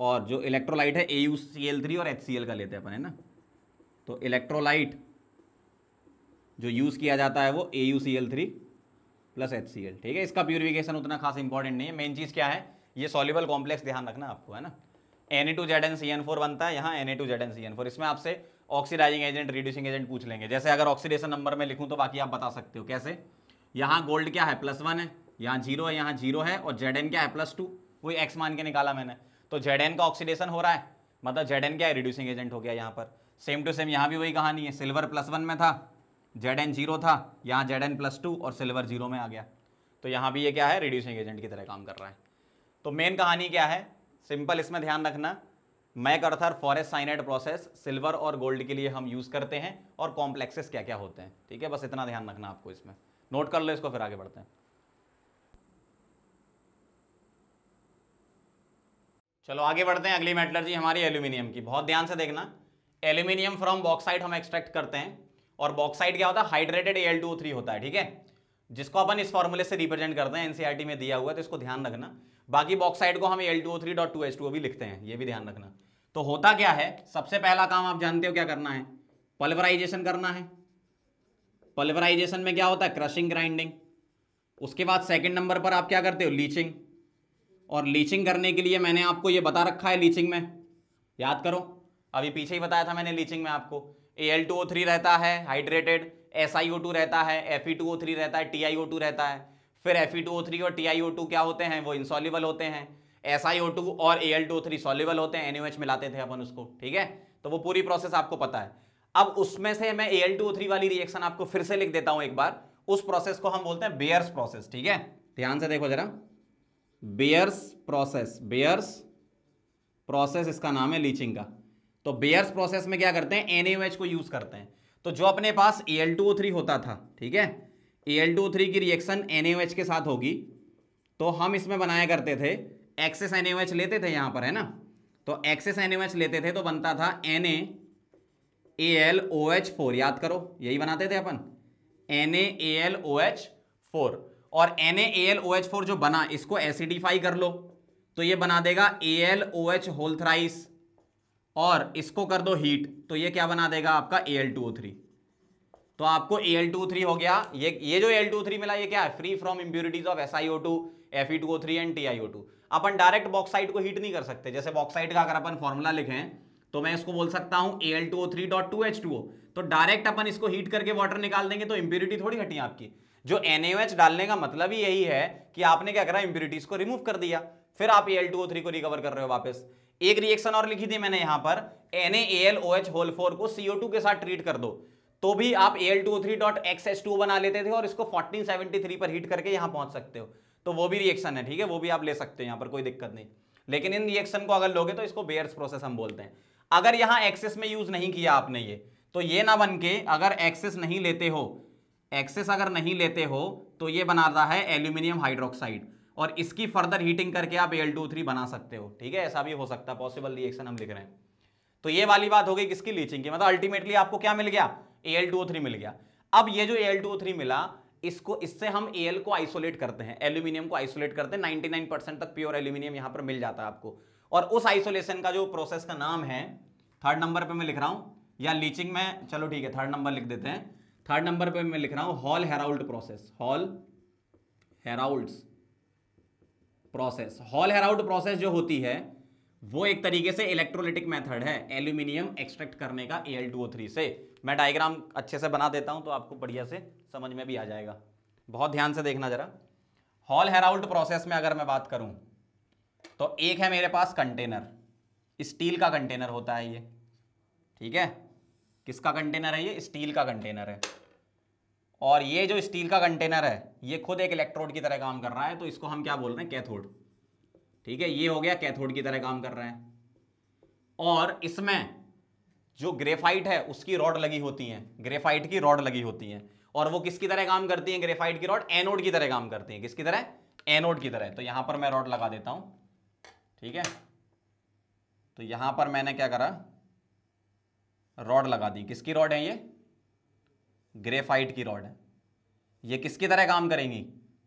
और जो इलेक्ट्रोलाइट है ए और एच का लेते हैं अपन है ना तो इलेक्ट्रोलाइट जो यूज़ किया जाता है वो ए प्लस एच ठीक है इसका प्योरिफिकेशन उतना खास इंपॉर्टेंट नहीं है मेन चीज़ क्या है ये सॉल्यूबल कॉम्प्लेक्स ध्यान रखना आपको है ना N two Z N C N four बनता है यहाँ N two Z N C N four इसमें आपसे ऑक्सीडाइजिंग एजेंट रिड्यूसिंग एजेंट पूछ लेंगे जैसे अगर ऑक्सीडेशन नंबर में लिखूं तो बाकी आप बता सकते हो कैसे यहाँ गोल्ड क्या है प्लस वन है यहाँ जीरो है यहाँ जीरो है और जेड एन क्या है प्लस टू वही एक्स मान के निकाला मैंने तो जेड का ऑक्सीडेशन हो रहा है मतलब जेड क्या है रिड्यूसिंग एजेंट हो गया यहाँ पर सेम टू सेम यहाँ भी वही कहानी है सिल्वर प्लस वन में था जेड एन जीरो था यहाँ जेड एन प्लस टू और सिल्वर जीरो में आ गया तो यहाँ भी ये क्या है रिड्यूसिंग एजेंट की तरह काम कर रहा है तो मेन कहानी क्या है सिंपल इसमें ध्यान रखना MacArthur Forrest cyanide process silver और गोल्ड के लिए हम यूज़ करते हैं और कॉम्प्लेक्सेस क्या क्या होते हैं ठीक है बस इतना ध्यान रखना आपको इसमें नोट कर लो इसको फिर आगे बढ़ते हैं चलो आगे बढ़ते हैं अगली मेटलर्जी हमारी एल्यूमिनियम की बहुत ध्यान से देखना एल्यूमिनियम फ्रॉम बॉक्साइड हम एक्सट्रैक्ट करते हैं और बॉक्साइड क्या होता है हाइड्रेटेड एल टू थ्री होता है ठीक है जिसको अपन इस फॉर्मूले से रिप्रेजेंट करते हैं एनसीईआरटी e में दिया हुआ है तो इसको ध्यान रखना बाकी बॉक्साइड को हम L two three dot two H two भी लिखते हैं ये भी ध्यान रखना तो होता क्या है सबसे पहला काम आप जानते हो क्या करना है पल्वराइजेशन करना है पल्वराइजेशन में क्या होता है क्रशिंग ग्राइंडिंग उसके बाद सेकंड नंबर पर आप क्या करते हो लीचिंग और लीचिंग करने के लिए मैंने आपको ये बता रखा है लीचिंग में याद करो अभी पीछे ही बताया था मैंने लीचिंग में आपको ए रहता है हाइड्रेटेड एस रहता है एफ e रहता है टी रहता है फिर एफ e और टी क्या होते हैं वो इंसॉल्यूबल होते हैं एस और ए एल सॉल्यूबल होते हैं एन मिलाते थे अपन उसको ठीक है तो वो पूरी प्रोसेस आपको पता है अब उसमें से मैं ए एल वाली रिएक्शन आपको फिर से लिख देता हूं एक बार उस प्रोसेस को हम बोलते हैं बेयर्स प्रोसेस ठीक है ध्यान से देखो जरा बेयर्स प्रोसेस बेयर्स प्रोसेस इसका नाम है लीचिंग का तो बेयर्स प्रोसेस में क्या करते हैं एन को यूज करते हैं तो जो अपने पास एल e होता था ठीक है एल e की रिएक्शन एन के साथ होगी तो हम इसमें बनाया करते थे एक्सेस एन लेते थे यहां पर है ना तो एक्सेस एन लेते थे तो बनता था N A L O H four याद करो यही बनाते थे अपन N A L O H four और एन ए जो बना इसको एसिडिफाई कर लो तो ये बना देगा ए एल ओ एच होल्थराइस और इसको कर दो हीट तो ये क्या बना देगा आपका ए एल टू थ्री तो आपको ए एल टू थ्री हो गया ये ये जो एल टू थ्री मिला ये क्या है free from impurities of S I O two F E two O three and T I O two अपन डायरेक्ट बॉक्साइड को हीट नहीं कर सकते जैसे बॉक्साइड का अगर अपन फॉर्मूला लिखें तो मैं इसको बोल सकता हूं A L two O three dot two H two O तो डायरेक्ट अपन इसको हीट करके वाटर निकाल देंगे तो इंप्यूरिटी थोड़ी हटी आपकी जो एन डालने का मतलब ही यही है कि आपने क्या करा इम्प्यूरिटीज को रिमूव कर दिया फिर आप एल टू ओ थ्री को रिकवर कर रहे हो वापस एक रिएक्शन और लिखी थी मैंने यहां पर N L O H whole four को सीओ टू के साथ ट्रीट कर दो तो भी आप L two three dot X S two बना लेते थे और इसको फोर्टीन सेवेंटी थ्री पर हीट करके यहां पहुंच सकते हो तो वो भी रिएक्शन है ठीक है वो भी आप ले सकते हो यहां पर कोई दिक्कत नहीं लेकिन इन रिएक्शन को अगर लोगे तो इसको बेयर्स प्रोसेस हम बोलते हैं अगर यहां एक्सेस में यूज नहीं किया आपने ये तो ये ना बन के अगर एक्सेस नहीं लेते हो एक्सेस अगर नहीं लेते हो तो ये बना रहा है एल्यूमिनियम हाइड्रोक्साइड और इसकी फर्दर हीटिंग करके आप एल टू थ्री बना सकते हो ठीक है ऐसा भी हो सकता है पॉसिबल रिएक्शन हम लिख रहे हैं तो ये वाली बात हो गई किसकी लीचिंग की मतलब अल्टीमेटली आपको क्या मिल गया एल टू थ्री मिल गया अब ये जो एल टू थ्री मिला इसको इससे हम एल को आइसोलेट करते हैं एल्यूमिनियम को आइसोलेट करते हैं नाइन परसेंट तक प्योर एल्यूमिनियम यहाँ पर मिल जाता है आपको और उस आइसोलेशन का जो प्रोसेस का नाम है थर्ड नंबर पर मैं लिख रहा हूँ या लीचिंग में चलो ठीक है थर्ड नंबर लिख देते हैं थर्ड नंबर पे मैं लिख रहा हूं Hall Heroult process Hall Heroult process Hall Heroult process जो होती है वो एक तरीके से इलेक्ट्रोलिटिक मेथड है एल्यूमिनियम एक्सट्रैक्ट करने का ए से मैं डायग्राम अच्छे से बना देता हूं तो आपको बढ़िया से समझ में भी आ जाएगा बहुत ध्यान से देखना जरा हॉल हेराउल्ड प्रोसेस में अगर मैं बात करूं तो एक है मेरे पास कंटेनर स्टील का कंटेनर होता है ये ठीक है किसका कंटेनर है ये स्टील का कंटेनर है और ये जो स्टील का कंटेनर है ये खुद एक इलेक्ट्रोड की तरह काम कर रहा है तो इसको हम क्या बोल रहे हैं कैथोड ठीक है ये हो गया कैथोड की तरह काम कर रहा है और इसमें जो ग्रेफाइट है उसकी रॉड लगी होती हैं ग्रेफाइट की रॉड लगी होती हैं और वो किसकी तरह काम करती हैं ग्रेफाइट की रॉड एनोड की तरह काम करती हैं किसकी तरह एनोड की तरह तो यहां पर मैं रॉड लगा देता हूं ठीक है तो यहां पर मैंने क्या करा रॉड लगा दी किसकी रॉड है ये ग्रेफाइट की रॉड है ये किसकी तरह काम करेंगी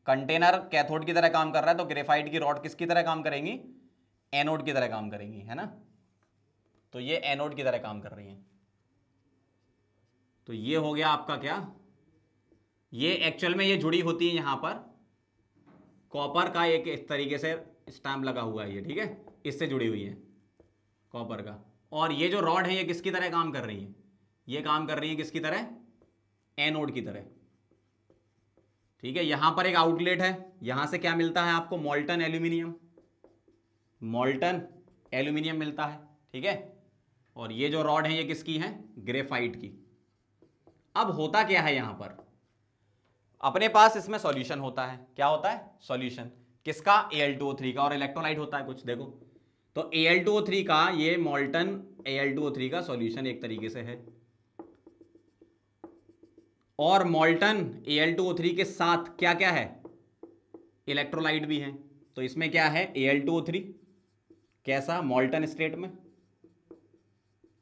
कंटेनर कैथोड की तरह काम कर रहा है तो ग्रेफाइट की रॉड किसकी तरह काम करेंगी एनोड की तरह काम करेंगी है ना तो ये एनोड की तरह काम कर रही है तो ये हो गया आपका क्या ये एक्चुअल में ये जुड़ी होती है यहां पर कॉपर का एक इस तरीके से स्टैम्प लगा हुआ है ये ठीक है इससे जुड़ी हुई है कॉपर का और ये जो रॉड है ये किसकी तरह काम कर रही है ये काम कर रही है किसकी तरह एनोड की तरह ठीक है यहां पर एक आउटलेट है यहां से क्या मिलता है आपको मोल्टन एल्यूमिनियम मोल्टन एल्यूमिनियम मिलता है ठीक है और ये जो रॉड है ये किसकी है ग्रेफाइट की अब होता क्या है यहां पर अपने पास इसमें सॉल्यूशन होता है क्या होता है सॉल्यूशन किसका Al2O3 का और इलेक्ट्रोलाइट होता है कुछ देखो तो Al2O3 का ये मॉल्टन Al2O3 का सॉल्यूशन एक तरीके से है और मॉल्टन Al2O3 के साथ क्या क्या है इलेक्ट्रोलाइट भी है तो इसमें क्या है Al2O3 कैसा मोल्टन स्टेट में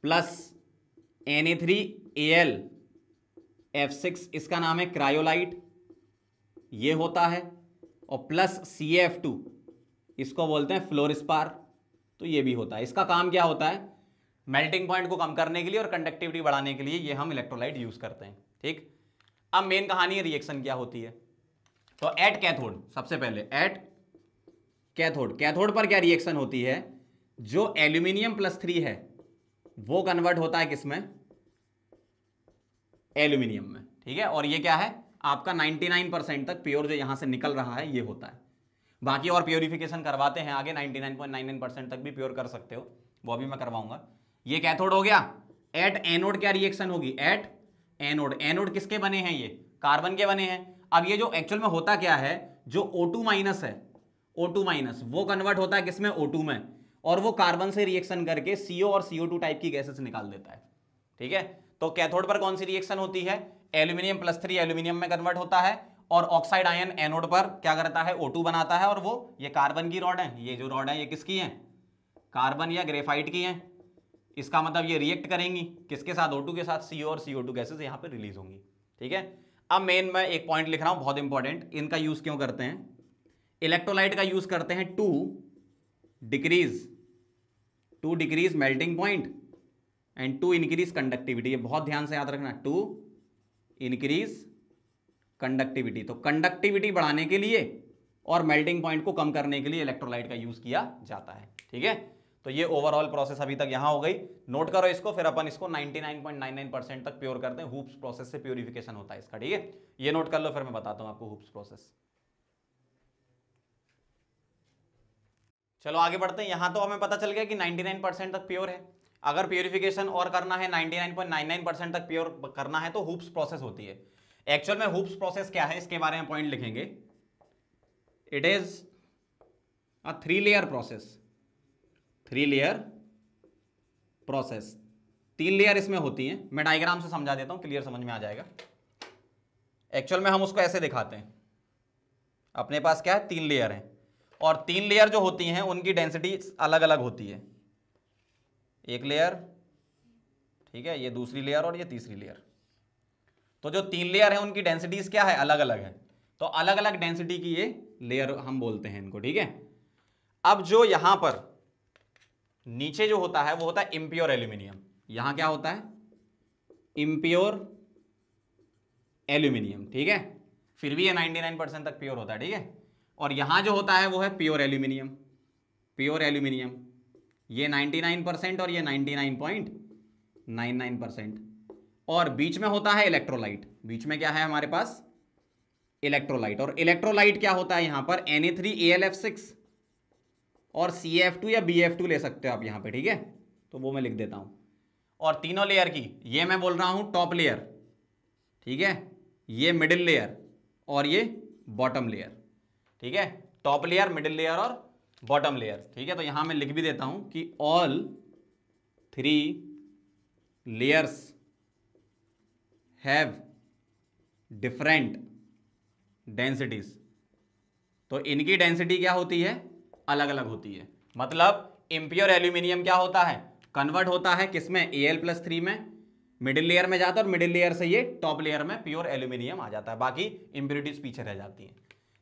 प्लस Na3Al F6 इसका नाम है क्रायोलाइट ये होता है और प्लस सी इसको बोलते हैं फ्लोरिस्पार तो ये भी होता है इसका काम क्या होता है मेल्टिंग पॉइंट को कम करने के लिए और कंडक्टिविटी बढ़ाने के लिए ये हम इलेक्ट्रोलाइट यूज़ करते हैं ठीक अब मेन कहानी है रिएक्शन क्या होती है तो एट कैथोड सबसे पहले एट कैथोड कैथोड पर क्या रिएक्शन होती है जो एल्यूमिनियम प्लस थ्री है वो कन्वर्ट होता है किसमें एल्यूमिनियम में ठीक है और ये क्या है आपका 99 परसेंट तक प्योर जो यहां से निकल रहा है ये होता है बाकी और प्योरिफिकेशन करवाते हैं आगे 99.99 परसेंट तक भी प्योर कर सकते हो वो भी मैं करवाऊंगा ये कैथोड हो गया एट एनोड क्या रिएक्शन होगी एट एनोड एनोड किसके बने हैं ये कार्बन के बने हैं अब ये जो एक्चुअल में होता क्या है जो ओ टू माइनस है ओ टू माइनस वो कन्वर्ट होता है किसमें ओ टू में और वो कार्बन से रिएक्शन करके सीओ और सीओ टू टाइप की गैसेस निकाल देता है ठीक है तो कैथोड पर कौन सी रिएक्शन होती है एल्यूमिनियम प्लस थ्री एल्यूमिनियम में कन्वर्ट होता है और ऑक्साइड आयन एनोड पर क्या करता है ओ बनाता है और वो ये कार्बन की रॉड है ये जो रॉड है ये किसकी है कार्बन या ग्रेफाइट की है इसका मतलब ये रिएक्ट करेंगी किसके साथ ओ के साथ CO और टू गैसेस यहाँ पर रिलीज होंगी ठीक है अब मेन मैं एक पॉइंट लिख रहा हूँ बहुत इंपॉर्टेंट इनका यूज़ क्यों करते हैं इलेक्ट्रोलाइट का यूज़ करते हैं to decrease to decrease melting point and to increase conductivity ये बहुत ध्यान से याद रखना टू इंक्रीज कंडक्टिविटी तो कंडक्टिविटी बढ़ाने के लिए और मेल्टिंग पॉइंट को कम करने के लिए इलेक्ट्रोलाइट का यूज किया जाता है ठीक है तो ये ओवरऑल प्रोसेस अभी तक यहां हो गई नोट करो इसको फिर अपन इसको 99.99 परसेंट तक प्योर करते हैं हुप्स प्रोसेस से प्योरिफिकेशन होता है इसका ठीक है ये नोट कर लो फिर मैं बताता हूं आपको हुप्स प्रोसेस चलो आगे बढ़ते हैं यहां तो हमें पता चल गया कि 99 परसेंट तक प्योर है अगर प्योरिफिकेशन और करना है 99.99 परसेंट तक प्योर करना है तो हुप्स प्रोसेस होती है एक्चुअल में हुप्स प्रोसेस क्या है इसके बारे में पॉइंट लिखेंगे it is a three layer process three layer process तीन लेयर इसमें होती हैं मैं डायग्राम से समझा देता हूँ क्लियर समझ में आ जाएगा एक्चुअल में हम उसको ऐसे दिखाते हैं अपने पास क्या है तीन लेयर हैं और तीन लेयर जो होती हैं उनकी डेंसिटी अलग अलग होती है एक लेयर ठीक है ये दूसरी लेयर और ये तीसरी लेयर तो जो तीन लेयर है उनकी डेंसिटीज क्या है अलग अलग है तो अलग अलग डेंसिटी की ये लेयर हम बोलते हैं इनको ठीक है अब जो यहां पर नीचे जो होता है वो होता है इम्प्योर एल्यूमिनियम यहां क्या होता है इम्प्योर एल्यूमिनियम ठीक है फिर भी ये 99 परसेंट तक प्योर होता है ठीक है और यहां जो होता है वो है प्योर एल्यूमिनियम प्योर एल्यूमिनियम ये 99 परसेंट और ये 99.99 परसेंट और बीच में होता है इलेक्ट्रोलाइट बीच में क्या है हमारे पास इलेक्ट्रोलाइट और इलेक्ट्रोलाइट क्या होता है यहां पर N A three A L F six और सी एफ टू या बी एफ टू ले सकते हो आप यहां पर ठीक है तो वो मैं लिख देता हूं और तीनों लेयर की ये मैं बोल रहा हूं टॉप लेयर ठीक है ये मिडिल लेयर और ये बॉटम लेयर ठीक है टॉप लेयर मिडिल लेयर और बॉटम लेयर ठीक है तो यहां मैं लिख भी देता हूं कि all three layers have different densities तो इनकी डेंसिटी क्या होती है अलग अलग होती है मतलब इम्प्योर एल्यूमिनियम क्या होता है कन्वर्ट होता है किसमें ए एल प्लस थ्री में मिडिल लेयर में जाता है और मिडिल लेयर से ये टॉप लेयर में प्योर एल्यूमिनियम आ जाता है बाकी इम्प्योरिटीज पीछे रह जाती हैं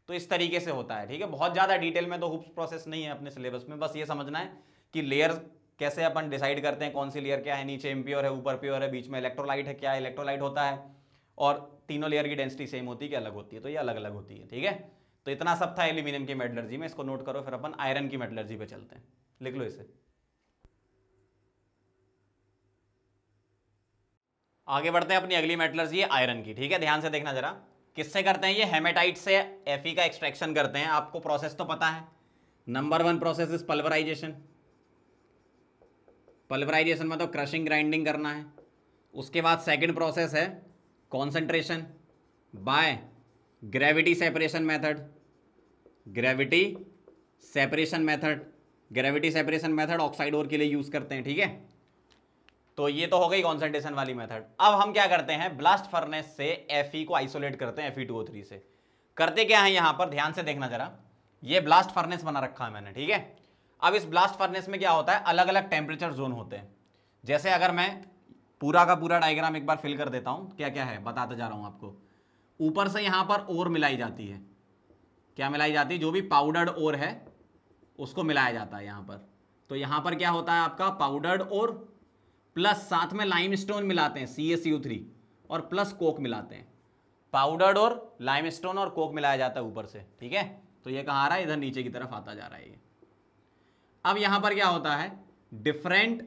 तो इस तरीके से होता है ठीक है बहुत ज़्यादा डिटेल में तो हुप्स प्रोसेस नहीं है अपने सिलेबस में बस ये समझना है कि लेयर कैसे अपन डिसाइड करते हैं कौन सी लेयर क्या है नीचे प्योर है ऊपर प्योर है बीच में इलेक्ट्रोलाइट है क्या इलेक्ट्रोलाइट होता है और तीनों लेयर की डेंसिटी सेम होती है कि अलग होती है तो ये अलग अलग होती है ठीक है तो इतना सब था एल्यूमिनियम की मेटलर्जी में इसको नोट करो फिर अपन आयरन की मेटलर्जी पे चलते हैं लिख लो इसे आगे बढ़ते हैं अपनी अगली मेटलर्जी आयरन की ठीक है ध्यान से देखना जरा किससे करते हैं ये हेमेटाइट से एफ का एक्सट्रैक्शन करते हैं आपको प्रोसेस तो पता है number one process is pulverisation pulverisation मतलब क्रशिंग ग्राइंडिंग करना है उसके बाद सेकंड प्रोसेस है concentration by gravity separation method gravity separation method gravity separation method oxide और के लिए यूज़ करते हैं ठीक है तो ये तो हो गई कॉन्सेंट्रेशन वाली मेथड अब हम क्या करते हैं ब्लास्ट फर्नेस से एफ को आइसोलेट करते हैं एफ से करते क्या है यहाँ पर ध्यान से देखना जरा ये ब्लास्ट फर्नेस बना रखा है मैंने ठीक है अब इस ब्लास्ट फर्नेस में क्या होता है अलग अलग टेम्परेचर जोन होते हैं जैसे अगर मैं पूरा का पूरा डायग्राम एक बार फिल कर देता हूँ क्या क्या है बताते जा रहा हूँ आपको ऊपर से यहाँ पर ओर मिलाई जाती है क्या मिलाई जाती है जो भी पाउडर्ड ओर है उसको मिलाया जाता है यहाँ पर तो यहाँ पर क्या होता है आपका पाउडर्ड और प्लस साथ में लाइम स्टोन मिलाते हैं सी एस यू थ्री और प्लस कोक मिलाते हैं पाउडर्ड और लाइम स्टोन और कोक मिलाया जाता है ऊपर से ठीक है तो ये कहाँ आ रहा है इधर नीचे की तरफ आता जा रहा है ये अब यहां पर क्या होता है डिफरेंट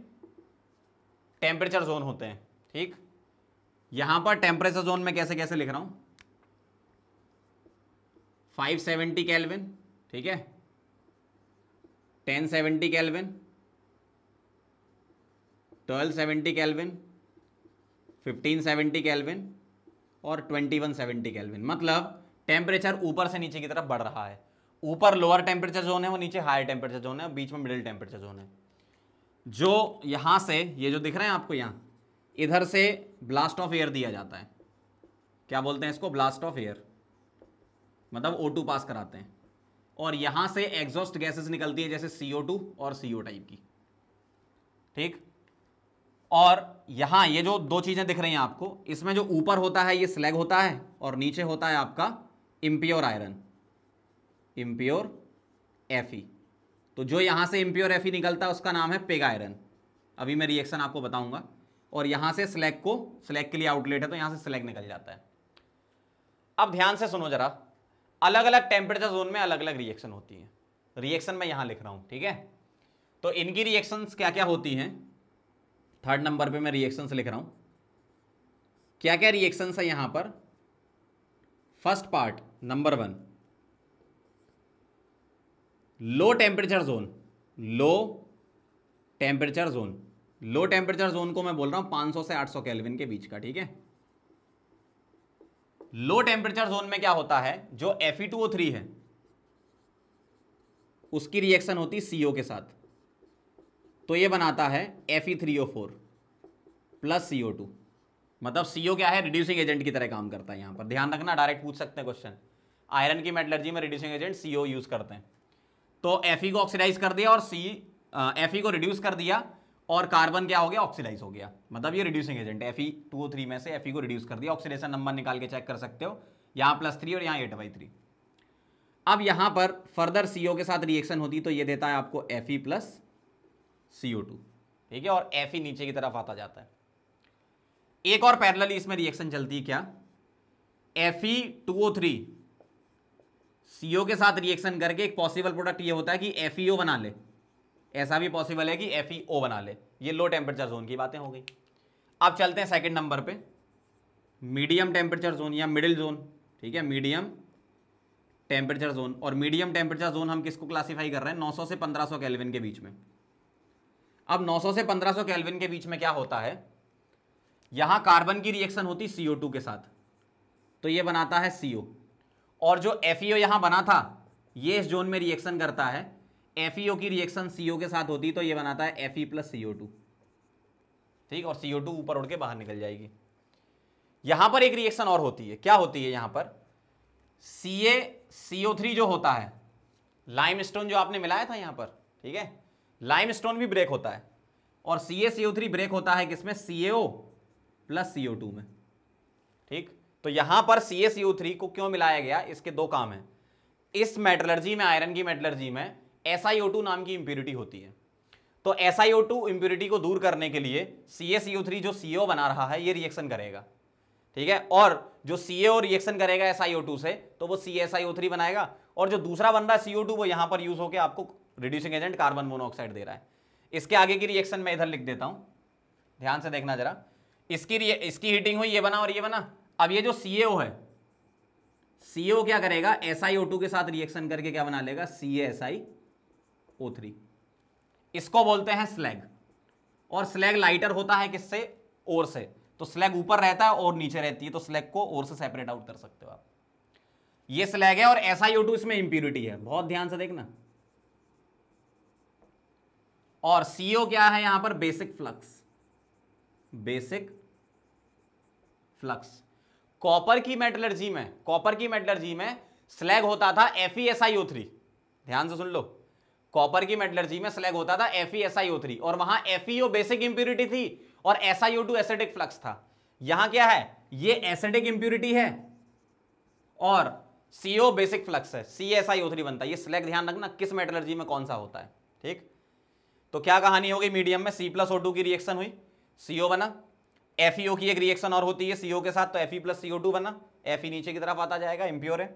टेम्परेचर जोन होते हैं ठीक यहां पर टेम्परेचर जोन में कैसे कैसे लिख रहा हूं 570 कैलविन ठीक है 1070 seventy kelvin fifteen seventy kelvin और 2170 कैलविन मतलब टेम्परेचर ऊपर से नीचे की तरफ बढ़ रहा है ऊपर लोअर टेम्परेचर जोन है वो नीचे हायर टेम्परेचर जोन है बीच में मिडिल टेम्परेचर जोन है जो यहाँ से ये जो दिख रहे हैं आपको यहाँ इधर से ब्लास्ट ऑफ एयर दिया जाता है क्या बोलते हैं इसको ब्लास्ट ऑफ एयर मतलब ओ पास कराते हैं और यहाँ से एग्जॉस्ट गैसेस निकलती है जैसे सी और सी टाइप की ठीक और यहाँ ये जो दो चीज़ें दिख रही हैं आपको इसमें जो ऊपर होता है ये स्लैग होता है और नीचे होता है आपका इम्प्योर आयरन इम्प्योर एफ तो जो यहाँ से इम्प्योर एफ निकलता है उसका नाम है पेग आयरन अभी मैं रिएक्शन आपको बताऊंगा और यहाँ से स्लैग को स्लैग के लिए आउटलेट है तो यहाँ से स्लैग निकल जाता है अब ध्यान से सुनो जरा अलग अलग टेम्परेचर जोन में अलग अलग रिएक्शन होती हैं रिएक्शन मैं यहाँ लिख रहा हूँ ठीक है तो इनकी रिएक्शंस क्या क्या होती हैं थर्ड नंबर पे मैं रिएक्शंस लिख रहा हूँ क्या क्या रिएक्शंस है यहाँ पर first part number one low temperature zone low temperature zone low temperature zone को मैं बोल रहा हूं 500 से 800 केल्विन के बीच का ठीक है लो टेम्परेचर जोन में क्या होता है जो Fe2O3 है उसकी रिएक्शन होती है CO के साथ तो ये बनाता है Fe3O4 प्लस CO2 मतलब CO क्या है रिड्यूसिंग एजेंट की तरह काम करता है यहां पर ध्यान रखना डायरेक्ट पूछ सकते हैं क्वेश्चन आयरन की मेटलर्जी में रिड्यूसिंग एजेंट सीओ यूज़ करते हैं तो एफ को ऑक्सीडाइज कर दिया और सी एफ को रिड्यूस कर दिया और कार्बन क्या हो गया ऑक्सीडाइज हो गया मतलब ये reducing agent F E two three में से एफ को रिड्यूस कर दिया ऑक्सीडेशन नंबर निकाल के चेक कर सकते हो यहाँ प्लस थ्री और यहाँ एट बाई थ्री अब यहाँ पर फर्दर सी के साथ रिएक्शन होती तो ये देता है आपको F E plus C two ठीक है और एफ नीचे की तरफ आता जाता है एक और पैरल इसमें रिएक्शन चलती है क्या F E two O three CO के साथ रिएक्शन करके एक पॉसिबल प्रोडक्ट ये होता है कि एफ e बना ले ऐसा भी पॉसिबल है कि एफ e बना ले ये लो टेम्परेचर जोन की बातें हो गई अब चलते हैं सेकेंड नंबर पर मीडियम टेम्परेचर जोन या मिडिल जोन ठीक है मीडियम टेम्परेचर जोन और मीडियम टेम्परेचर जोन हम किसको क्लासिफाई कर रहे हैं 900 से 1500 केल्विन के बीच में अब 900 से 1500 केल्विन के बीच में क्या होता है यहां कार्बन की रिएक्शन होती CO2 के साथ तो ये बनाता है CO और जो एफ e यहाँ बना था ये इस जोन में रिएक्शन करता है एफ e की रिएक्शन सी के साथ होती तो ये बनाता है एफ ई प्लस सी ठीक और सी ऊपर उड़ के बाहर निकल जाएगी यहां पर एक रिएक्शन और होती है क्या होती है यहां पर सी ए जो होता है लाइम स्टोन जो आपने मिलाया था यहां पर ठीक है लाइम स्टोन भी ब्रेक होता है और सी ए ब्रेक होता है किसमें सी ए प्लस सी में ठीक तो यहां पर सी एस यू थ्री को क्यों मिलाया गया इसके दो काम है इस मेटलर्जी में आयरन की मेटलर्जी में एस आई ओ टू नाम की इंप्यूरिटी होती है तो S I O two impurity को दूर करने के लिए सी एस यू थ्री जो सी ओ बना रहा है ये रिएक्शन करेगा ठीक है और जो सी ए रिएक्शन करेगा एस आई ओ टू से तो वो C S I O three बनाएगा और जो दूसरा बन रहा है सी ओ टू वो यहां पर यूज होकर आपको रिड्यूसिंग एजेंट कार्बन मोनोऑक्साइड दे रहा है इसके आगे की रिएक्शन मैं इधर लिख देता हूँ ध्यान से देखना जरा इसकी इसकी हीटिंग हुई ये बना और ये बना अब ये जो सी है सी क्या करेगा एस के साथ रिएक्शन करके क्या बना लेगा C S I O three इसको बोलते हैं स्लैग और स्लैग लाइटर होता है किससे ओर से तो स्लैग ऊपर रहता है और नीचे रहती है तो स्लैग को ओर से सेपरेट आउट कर सकते हो आप ये स्लैग है और एस आई ओ टू इसमें इंप्यूरिटी है बहुत ध्यान से देखना और सीओ क्या है यहां पर basic flux basic flux copper की मेटलर्जी में कॉपर की मेटलर्जी में स्लैग होता था एफ थ्री e ध्यान से सुन लो कॉपर की मेटलर्जी में स्लैग होता था एफ थ्री e और वहां एफ बेसिक इंप्यूरिटी थी और एस आई एसिडिक फ्लक्स था यहां क्या है ये एसिडिक इंप्यूरिटी है और सीओ बेसिक फ्लक्स है सी एस आई थ्री बनता है ये स्लैग ध्यान रखना किस मेटलर्जी में कौन सा होता है ठीक तो क्या कहानी होगी मीडियम में सी प्लस ओ टू की रिएक्शन हुई सीओ बना एफ e की एक रिएक्शन और होती है सीओ e के साथ तो F E plus CO two बना एफ e नीचे की तरफ आता जाएगा इम्प्योर है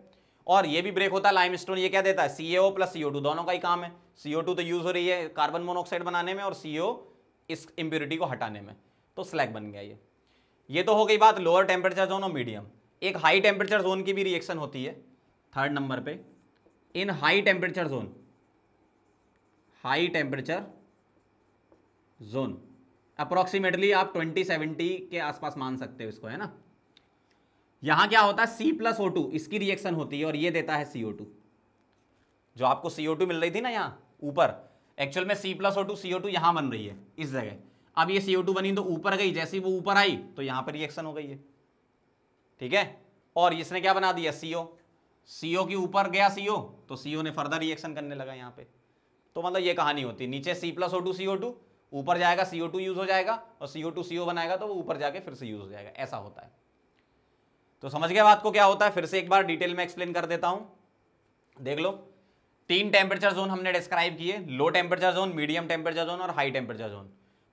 और ये भी ब्रेक होता है लाइम स्टोन ये क्या देता है सी प्लस सी टू दोनों का ही काम है सी टू तो यूज़ हो रही है कार्बन मोनोऑक्साइड बनाने में और सी इस इम्प्योरिटी को हटाने में तो स्लैग बन गया ये ये तो हो गई बात लोअर टेम्परेचर जोन और मीडियम एक हाई टेम्परेचर जोन की भी रिएक्शन होती है थर्ड नंबर पे in high temperature zone high temperature zone approximately आप 2070 के आसपास मान सकते हो इसको है ना यहां क्या होता है सी प्लस ओ टू इसकी रिएक्शन होती है और ये देता है सीओ टू जो आपको सीओ टू मिल रही थी ना यहाँ ऊपर एक्चुअल में C plus O two CO two यहां बन रही है इस जगह अब ये सीओ टू बनी तो ऊपर गई जैसी वो ऊपर आई तो यहाँ पर रिएक्शन हो गई है ठीक है और इसने क्या बना दिया सीओ सीओ की ऊपर गया सीओ तो सीओ ने फर्दर रिएक्शन करने लगा यहाँ पे तो मतलब ये कहानी होती नीचे C plus O two CO two ऊपर जाएगा सीओ टू यूज हो जाएगा और सीओ टू सीओ बनाएगा तो वो ऊपर जाके फिर से यूज हो जाएगा ऐसा होता है तो समझ गया बात को क्या होता है फिर से एक बार डिटेल में एक्सप्लेन कर देता हूं देख लो तीन टेम्परेचर जोन हमने डिस्क्राइब किए low temperature zone medium temperature zone और हाई टेम्परेचर जोन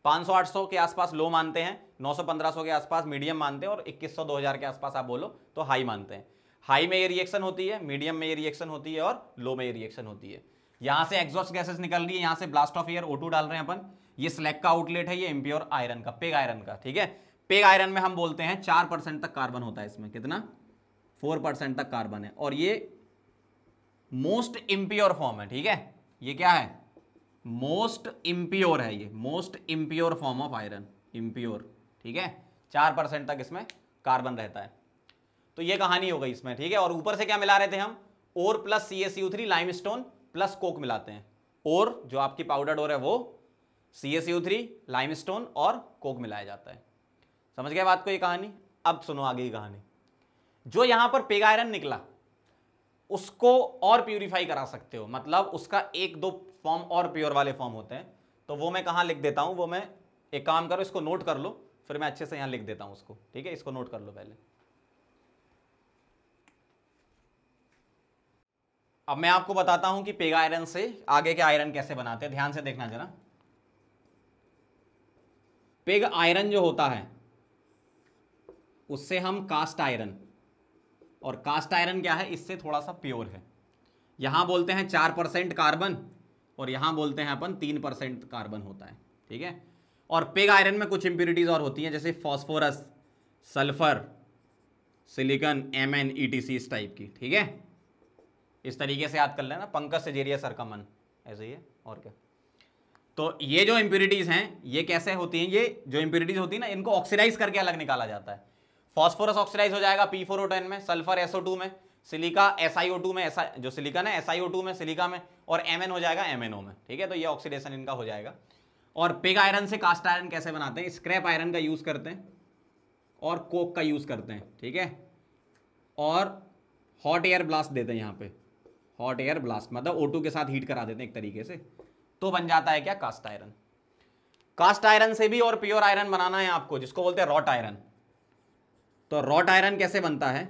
500-800 के आसपास लो मानते हैं 900-1500 के आसपास मीडियम मानते हैं और 2100-2000 के आसपास आप बोलो तो हाई मानते हैं हाई में ये रिएक्शन होती है मीडियम में ये रिएक्शन होती है और लो में ये रिएक्शन होती है यहाँ से एग्जॉस्ट गैसेस निकल रही है यहाँ से ब्लास्ट ऑफ ईयर ओ डाल रहे हैं अपन ये स्लैग का आउटलेट है ये इम्प्योर आयरन का पेग आयरन का ठीक है पेग आयरन में हम बोलते हैं चार परसेंट तक कार्बन होता है इसमें कितना फोर परसेंट तक कार्बन है और ये मोस्ट इम्प्योर फॉर्म है ठीक है ये क्या है मोस्ट इम्प्योर है ये most impure form of iron impure ठीक है चार परसेंट तक इसमें कार्बन रहता है तो ये कहानी हो गई इसमें ठीक है और ऊपर से क्या मिला रहे थे हम और plus C S U three limestone plus coke मिलाते हैं और जो आपकी पाउडर डोर है वो C S U three limestone और कोक मिलाया जाता है समझ गया बात को ये कहानी अब सुनो आगे की कहानी जो यहाँ पर पेग आयरन निकला उसको और प्योरीफाई करा सकते हो मतलब उसका एक दो फॉर्म और प्योर वाले फॉर्म होते हैं तो वो मैं कहाँ लिख देता हूँ वो मैं एक काम करो इसको नोट कर लो फिर मैं अच्छे से यहाँ लिख देता हूँ उसको ठीक है इसको नोट कर लो पहले अब मैं आपको बताता हूँ कि पेगा आयरन से आगे के आयरन कैसे बनाते हैं ध्यान से देखना जरा पिग आयरन जो होता है उससे हम कास्ट आयरन और कास्ट आयरन क्या है इससे थोड़ा सा प्योर है यहाँ बोलते हैं चार परसेंट कार्बन और यहाँ बोलते हैं अपन तीन परसेंट कार्बन होता है ठीक है और पिग आयरन में कुछ इम्प्योरिटीज़ और होती हैं जैसे phosphorus sulphur silicon M N E T C इस टाइप की ठीक है इस तरीके से याद कर लेना पंकज सेजेरिया सर का मन ऐसे ही है और क्या तो ये जो इम्प्योरिटीज़ हैं ये कैसे होती हैं ये जो इम्प्योरिटीज़ होती है ना इनको ऑक्सीडाइज करके अलग निकाला जाता है फॉस्फोरस ऑक्सीडाइज हो जाएगा पी फोर में सल्फर एसओ टू में silica S I O two में एसा जो सिलिका ना एस आई ओ टू में सिलिका में और एम एन हो जाएगा एम एन ओ में ठीक है तो ये ऑक्सीडेशन इनका हो जाएगा और पिग आयरन से कास्ट आयरन कैसे बनाते हैं स्क्रैप आयरन का यूज़ करते हैं और कोक का यूज़ करते हैं ठीक है और हॉट एयर ब्लास्ट देते हैं यहाँ पे हॉट एयर ब्लास्ट मतलब ओ के साथ हीट करा देते हैं एक तरीके से तो बन जाता है क्या कास्ट आयरन कास्ट आयरन से भी और प्योर आयरन बनाना है आपको जिसको बोलते हैं रॉट आयरन तो रॉट आयरन कैसे बनता है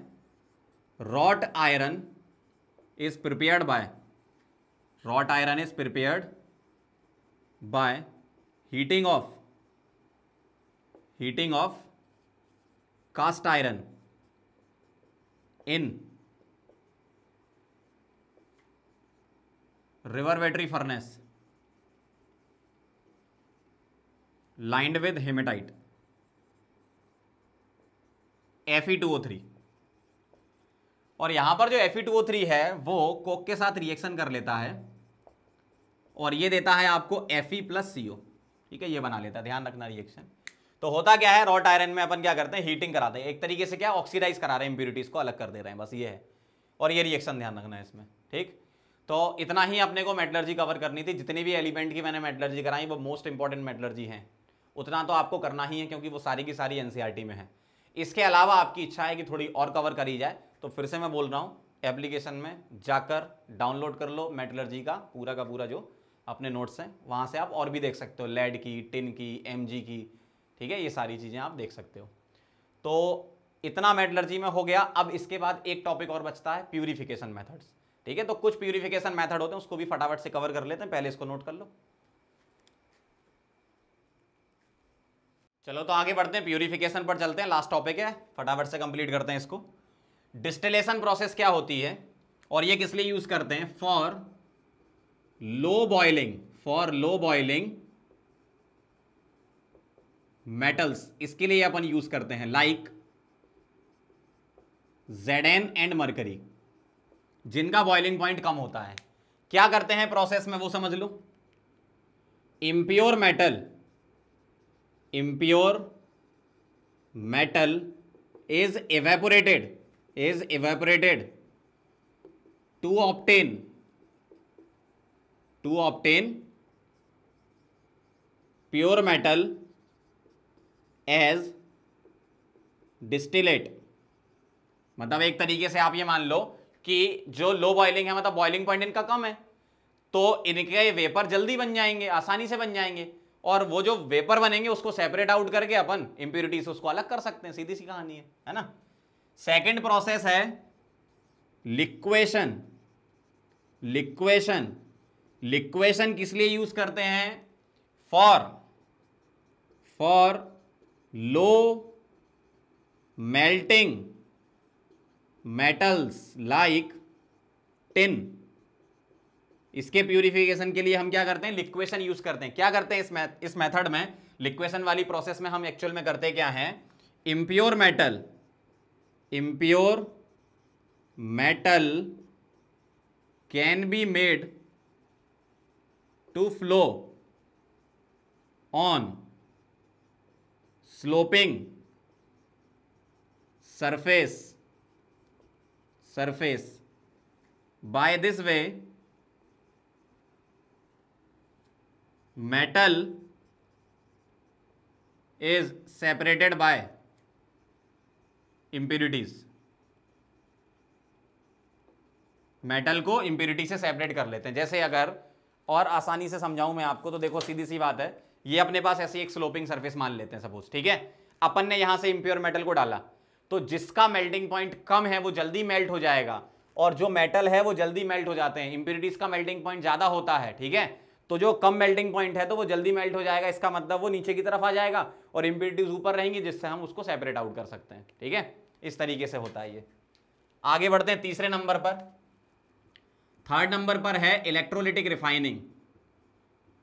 wrought iron is prepared by wrought iron is prepared by heating of heating of cast iron in reverberatory furnace E two O three और यहां पर जो थ्री है वो कोक के साथ रिएक्शन कर लेता है और ये देता है आपको Fe प्लस सी ठीक है ये बना लेता है ध्यान रखना रिएक्शन तो होता क्या है रॉट आयरन में अपन क्या करते हैं हीटिंग कराते हैं एक तरीके से क्या ऑक्सीडाइज करा रहे हैं इंप्यूरिटीज को अलग कर दे रहे हैं बस ये है और ये रिएक्शन ध्यान रखना है इसमें ठीक तो इतना ही अपने को मेटलर्जी कवर करनी थी जितनी भी एलिमेंट की मैंने मेटलर्जी कराई वो मोस्ट इंपॉर्टेंट मेटलर्जी हैं उतना तो आपको करना ही है क्योंकि वो सारी की सारी एन e में है इसके अलावा आपकी इच्छा है कि थोड़ी और कवर करी जाए तो फिर से मैं बोल रहा हूँ एप्लीकेशन में जाकर डाउनलोड कर लो मेटलर्जी का पूरा का पूरा जो अपने नोट्स हैं वहाँ से आप और भी देख सकते हो लेड e की टिन की एम की ठीक है ये सारी चीज़ें आप देख सकते हो तो इतना मेटलर्जी में हो गया अब इसके बाद एक टॉपिक और बचता है प्यूरिफिकेशन मैथड्स ठीक है तो कुछ प्यूरिफिकेशन मेथड होते हैं उसको भी फटाफट से कवर कर लेते हैं पहले इसको नोट कर लो चलो तो आगे बढ़ते हैं प्योरीफिकेशन पर चलते हैं लास्ट टॉपिक है फटाफट से कंप्लीट करते हैं इसको डिस्टिलेशन प्रोसेस क्या होती है और ये किस लिए यूज़ करते हैं for low boiling for low boiling metals इसके लिए अपन यूज करते हैं like Z N and mercury जिनका बॉइलिंग पॉइंट कम होता है क्या करते हैं प्रोसेस में वो समझ लो impure metal impure metal is evaporated is evaporated to obtain to obtain pure metal as distillate मतलब एक तरीके से आप ये मान लो कि जो लो बॉइलिंग है मतलब बॉइलिंग पॉइंट इनका कम है तो इनके वेपर जल्दी बन जाएंगे आसानी से बन जाएंगे और वो जो वेपर बनेंगे उसको सेपरेट आउट करके अपन से उसको अलग कर सकते हैं सीधी सी कहानी है है ना सेकेंड प्रोसेस है लिक्वेशन लिक्वेशन लिक्वेशन किस लिए यूज करते हैं for for low melting metals like tin इसके प्यूरिफिकेशन के लिए हम क्या करते हैं लिक्वेशन यूज करते हैं क्या करते हैं इस मेथड में लिक्वेशन वाली प्रोसेस में हम एक्चुअल में करते क्या है impure metal impure metal can be made to flow on sloping surface surface by this way metal is separated by impurities metal को इंप्यूरिटी से सेपरेट कर लेते हैं जैसे अगर और आसानी से समझाऊं मैं आपको तो देखो सीधी सी बात है ये अपने पास ऐसी एक स्लोपिंग सरफेस मान लेते हैं सपोज ठीक है अपन ने यहां से इंप्योर मेटल को डाला तो जिसका मेल्टिंग पॉइंट कम है वो जल्दी मेल्ट हो जाएगा और जो मेटल है वो जल्दी मेल्ट हो जाते हैं इंप्यूरिटीज का मेल्टिंग पॉइंट ज्यादा होता है ठीक है तो जो कम मेल्टिंग पॉइंट है तो वो जल्दी मेल्ट हो जाएगा इसका मतलब वो नीचे की तरफ आ जाएगा और इम्प्यूरिटीज ऊपर रहेंगी जिससे हम उसको सेपरेट आउट कर सकते हैं ठीक है इस तरीके से होता है ये आगे बढ़ते हैं तीसरे नंबर पर थर्ड नंबर पर है electrolytic refining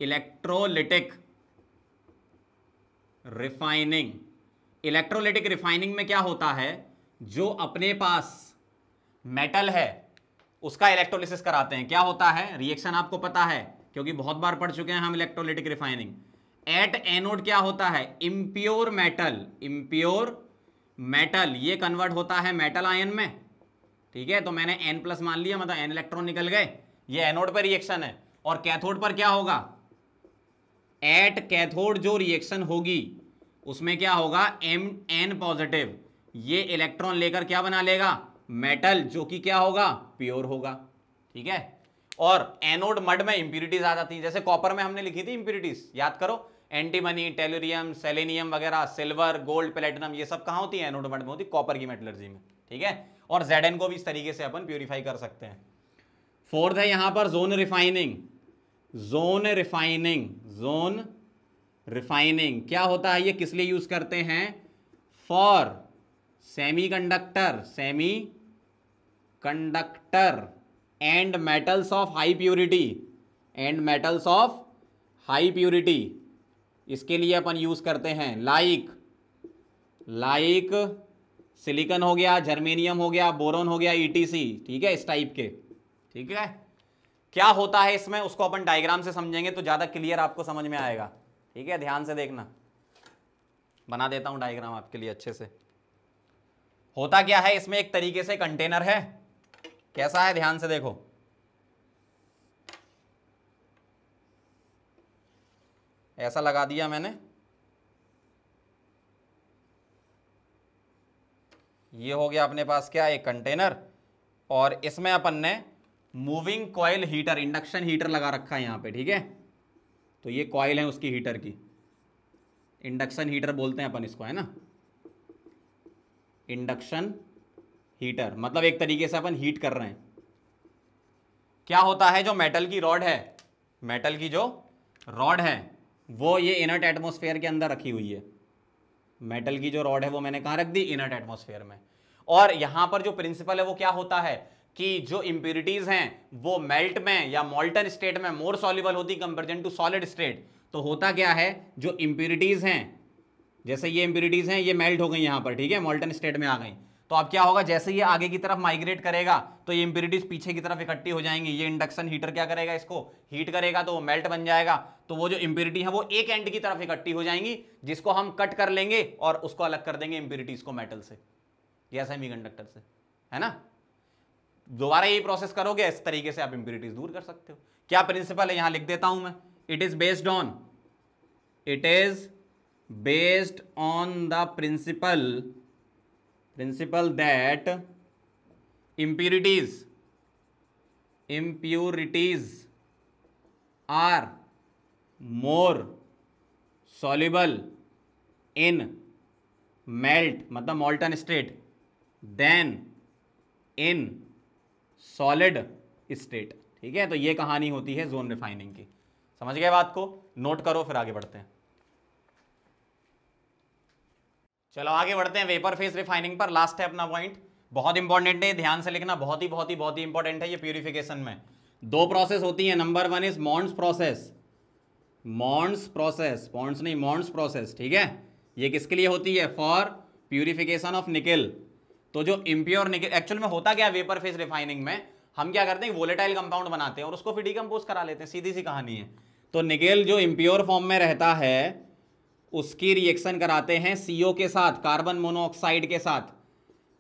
electrolytic refining electrolytic refining में क्या होता है जो अपने पास मेटल है उसका इलेक्ट्रोलिसिस कराते हैं क्या होता है रिएक्शन आपको पता है क्योंकि बहुत बार पढ़ चुके हैं हम इलेक्ट्रोलिटिक रिफाइनिंग एट एनोड क्या होता है इम्प्योर मेटल इम्प्योर मेटल ये कन्वर्ट होता है मेटल आयन में ठीक है तो मैंने एन प्लस मान लिया मतलब एन इलेक्ट्रॉन निकल गए ये एनोड पर रिएक्शन है और कैथोड पर क्या होगा एट कैथोड जो रिएक्शन होगी उसमें क्या होगा एम एन पॉजिटिव ये इलेक्ट्रॉन लेकर क्या बना लेगा मेटल जो कि क्या होगा प्योर होगा ठीक है और एनोड मड में इंप्यूरिटीज आ जाती है जैसे कॉपर में हमने लिखी थी इंप्यूरिटीज याद करो एंटीमनी टेलोरियम सेलेनियम वगैरह सिल्वर गोल्ड प्लेटिनम ये सब कहाँ होती है एनोड मड में होती है कॉपर की मेटलर्जी में ठीक है और जेड को भी इस तरीके से अपन प्योरीफाई कर सकते हैं फोर्थ है यहाँ पर zone refining zone refining zone refining क्या होता है ये किस लिए यूज करते हैं for semiconductor semiconductor and metals of high purity and metals of high purity इसके लिए अपन यूज़ करते हैं लाइक लाइक सिलिकन हो गया जर्मेनियम हो गया बोरोन हो गया ईटीसी ठीक है इस टाइप के ठीक है क्या होता है इसमें उसको अपन डायग्राम से समझेंगे तो ज़्यादा क्लियर आपको समझ में आएगा ठीक है ध्यान से देखना बना देता हूँ डायग्राम आपके लिए अच्छे से होता क्या है इसमें एक तरीके से कंटेनर है कैसा है ध्यान से देखो ऐसा लगा दिया मैंने ये हो गया अपने पास क्या एक कंटेनर और इसमें अपन ने moving coil heater induction heater लगा रखा है यहां पे ठीक है तो ये कॉयल है उसकी हीटर की इंडक्शन हीटर बोलते हैं अपन इसको है ना इंडक्शन हीटर मतलब एक तरीके से अपन हीट कर रहे हैं क्या होता है जो मेटल की रॉड है मेटल की जो रॉड है वो ये इनर्ट एटमोसफेयर के अंदर रखी हुई है मेटल की जो रॉड है वो मैंने कहाँ रख दी इनर्ट एटमोसफेयर में और यहाँ पर जो प्रिंसिपल है वो क्या होता है कि जो इम्प्योरिटीज़ हैं वो मेल्ट में या मोल्टन स्टेट में मोर सॉल्यूबल होती कंपेरिजन टू सॉलिड स्टेट तो होता क्या है जो इम्प्योरिटीज़ हैं जैसे ये इम्प्यूरिटीज हैं ये मेल्ट हो गई यहाँ पर ठीक है मोल्टन स्टेट में आ गई तो अब क्या होगा जैसे ये आगे की तरफ माइग्रेट करेगा तो ये इम्प्यूरिटीज पीछे की तरफ इकट्ठी हो जाएंगी ये इंडक्शन हीटर क्या करेगा इसको हीट करेगा तो वो मेल्ट बन जाएगा तो वो जो इम्प्यूरिटी है वो एक एंड की तरफ इकट्ठी हो जाएंगी जिसको हम कट कर लेंगे और उसको अलग कर देंगे इम्प्यूरिटीज को मेटल से या सेमी कंडक्टर से है ना दोबारा ये प्रोसेस करोगे इस तरीके से आप इम्प्यूरिटीज दूर कर सकते हो क्या प्रिंसिपल है यहां लिख देता हूं मैं it is based on it is based on the principle principle that impurities impurities are more soluble in melt मतलब molten state than in solid state ठीक है तो ये कहानी होती है जोन रिफाइनिंग की समझ गए बात को नोट करो फिर आगे बढ़ते हैं चलो आगे बढ़ते हैं वेपर फेस रिफाइनिंग पर लास्ट है अपना पॉइंट बहुत इंपॉर्टेंट है ध्यान से लिखना बहुत ही बहुत ही बहुत ही इंपॉर्टेंट है ये प्यूरिफिकेशन में दो प्रोसेस होती है number one is Mond's process Mond's process ponds नहीं मॉन्ड्स प्रोसेस ठीक है ये किसके लिए होती है फॉर प्यूरिफिकेशन ऑफ निकल तो जो इम्प्योर निकल एक्चुअल में होता क्या वेपर फेस रिफाइनिंग में हम क्या करते हैं वोलेटाइल कंपाउंड बनाते हैं और उसको फिर डिकम्पोज करा लेते हैं सीधी सी कहानी है तो निकेल जो इम्प्योर फॉर्म में रहता है उसकी रिएक्शन कराते हैं सीओ के साथ कार्बन मोनोऑक्साइड के साथ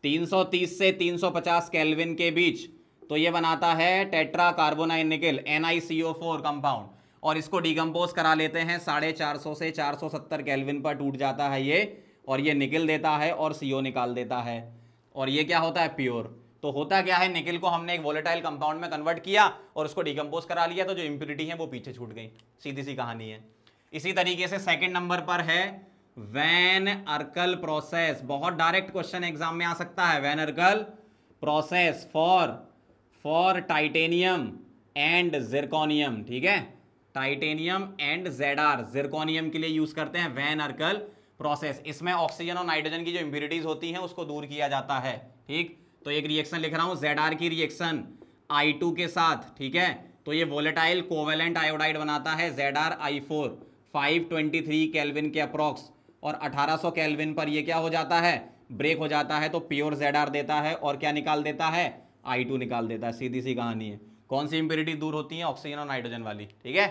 330 से 350 कैलविन के बीच तो ये बनाता है टेट्रा कार्बोनाइन निकल एन कंपाउंड और इसको डिकम्पोज करा लेते हैं साढ़े चार सौ से चार सौ सत्तर कैलविन पर टूट जाता है ये और ये निकल देता है और सीओ निकाल देता है और ये क्या होता है प्योर तो होता क्या है निकल को हमने एक वोलेटाइल कंपाउंड में कन्वर्ट किया और उसको डिकम्पोज करा लिया तो जो इम्प्यूरिटी है वो पीछे छूट गई सीधी सी कहानी है इसी तरीके से सेकंड नंबर पर है वैन अर्कल प्रोसेस बहुत डायरेक्ट क्वेश्चन एग्जाम में आ सकता है van Arkel process for for titanium and zirconium ठीक है titanium and Z R zirconium के लिए यूज करते हैं वैन अर्कल प्रोसेस इसमें ऑक्सीजन और नाइट्रोजन की जो इम्प्यूरिटीज होती हैं उसको दूर किया जाता है ठीक तो एक रिएक्शन लिख रहा हूँ जेड आर की रिएक्शन आई टू के साथ ठीक है तो ये वोलेटाइल कोवेलेंट आयोडाइड बनाता है Z R I four 523 kelvin के अप्रॉक्स और 1800 केल्विन पर ये क्या हो जाता है ब्रेक हो जाता है तो प्योर जेड आर देता है और क्या निकाल देता है आई टू निकाल देता है सीधी सी कहानी है कौन सी इंप्योरिटी दूर होती है ऑक्सीजन और नाइट्रोजन वाली ठीक है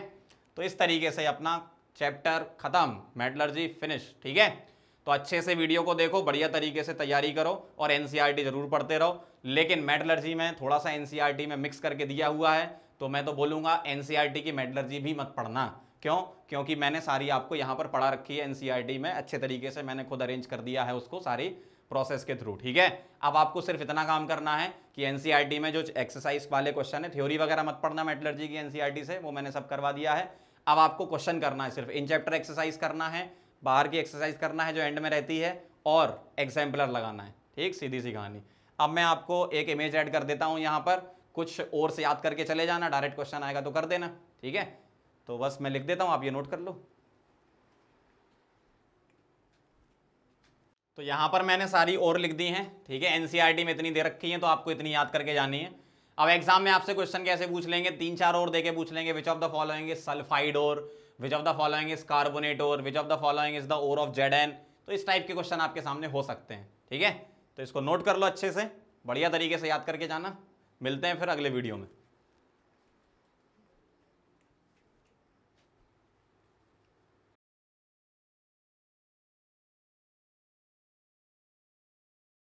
तो इस तरीके से अपना चैप्टर खत्म मेटलर्जी फिनिश ठीक है तो अच्छे से वीडियो को देखो बढ़िया तरीके से तैयारी करो और एन e जरूर पढ़ते रहो लेकिन मेटलर्जी में थोड़ा सा एन e में मिक्स करके दिया हुआ है तो मैं तो बोलूँगा एन e की मेटलर्जी भी मत पढ़ना क्यों क्योंकि मैंने सारी आपको यहाँ पर पढ़ा रखी है एन e में अच्छे तरीके से मैंने खुद अरेंज कर दिया है उसको सारी प्रोसेस के थ्रू ठीक है अब आपको सिर्फ इतना काम करना है कि एन e में जो एक्सरसाइज वाले क्वेश्चन है थ्योरी वगैरह मत पढ़ना मेटलर्जी की एन e से वो मैंने सब करवा दिया है अब आपको क्वेश्चन करना है सिर्फ इन चैप्टर एक्सरसाइज करना है बाहर की एक्सरसाइज करना है जो एंड में रहती है और एग्जाम्पलर लगाना है ठीक सीधी सी कहानी अब मैं आपको एक इमेज ऐड कर देता हूँ यहाँ पर कुछ और से याद करके चले जाना डायरेक्ट क्वेश्चन आएगा तो कर देना ठीक है तो बस मैं लिख देता हूँ आप ये नोट कर लो तो यहाँ पर मैंने सारी और लिख दी हैं ठीक है एनसीईआरटी e में इतनी दे रखी है तो आपको इतनी याद करके जानी है अब एग्जाम में आपसे क्वेश्चन कैसे पूछ लेंगे तीन चार और देके पूछ लेंगे which of the following is sulphide और which of the following is carbonate और which of the following is the ore of Z N तो इस टाइप के क्वेश्चन आपके सामने हो सकते हैं ठीक है तो इसको नोट कर लो अच्छे से बढ़िया तरीके से याद करके जाना मिलते हैं फिर अगले वीडियो में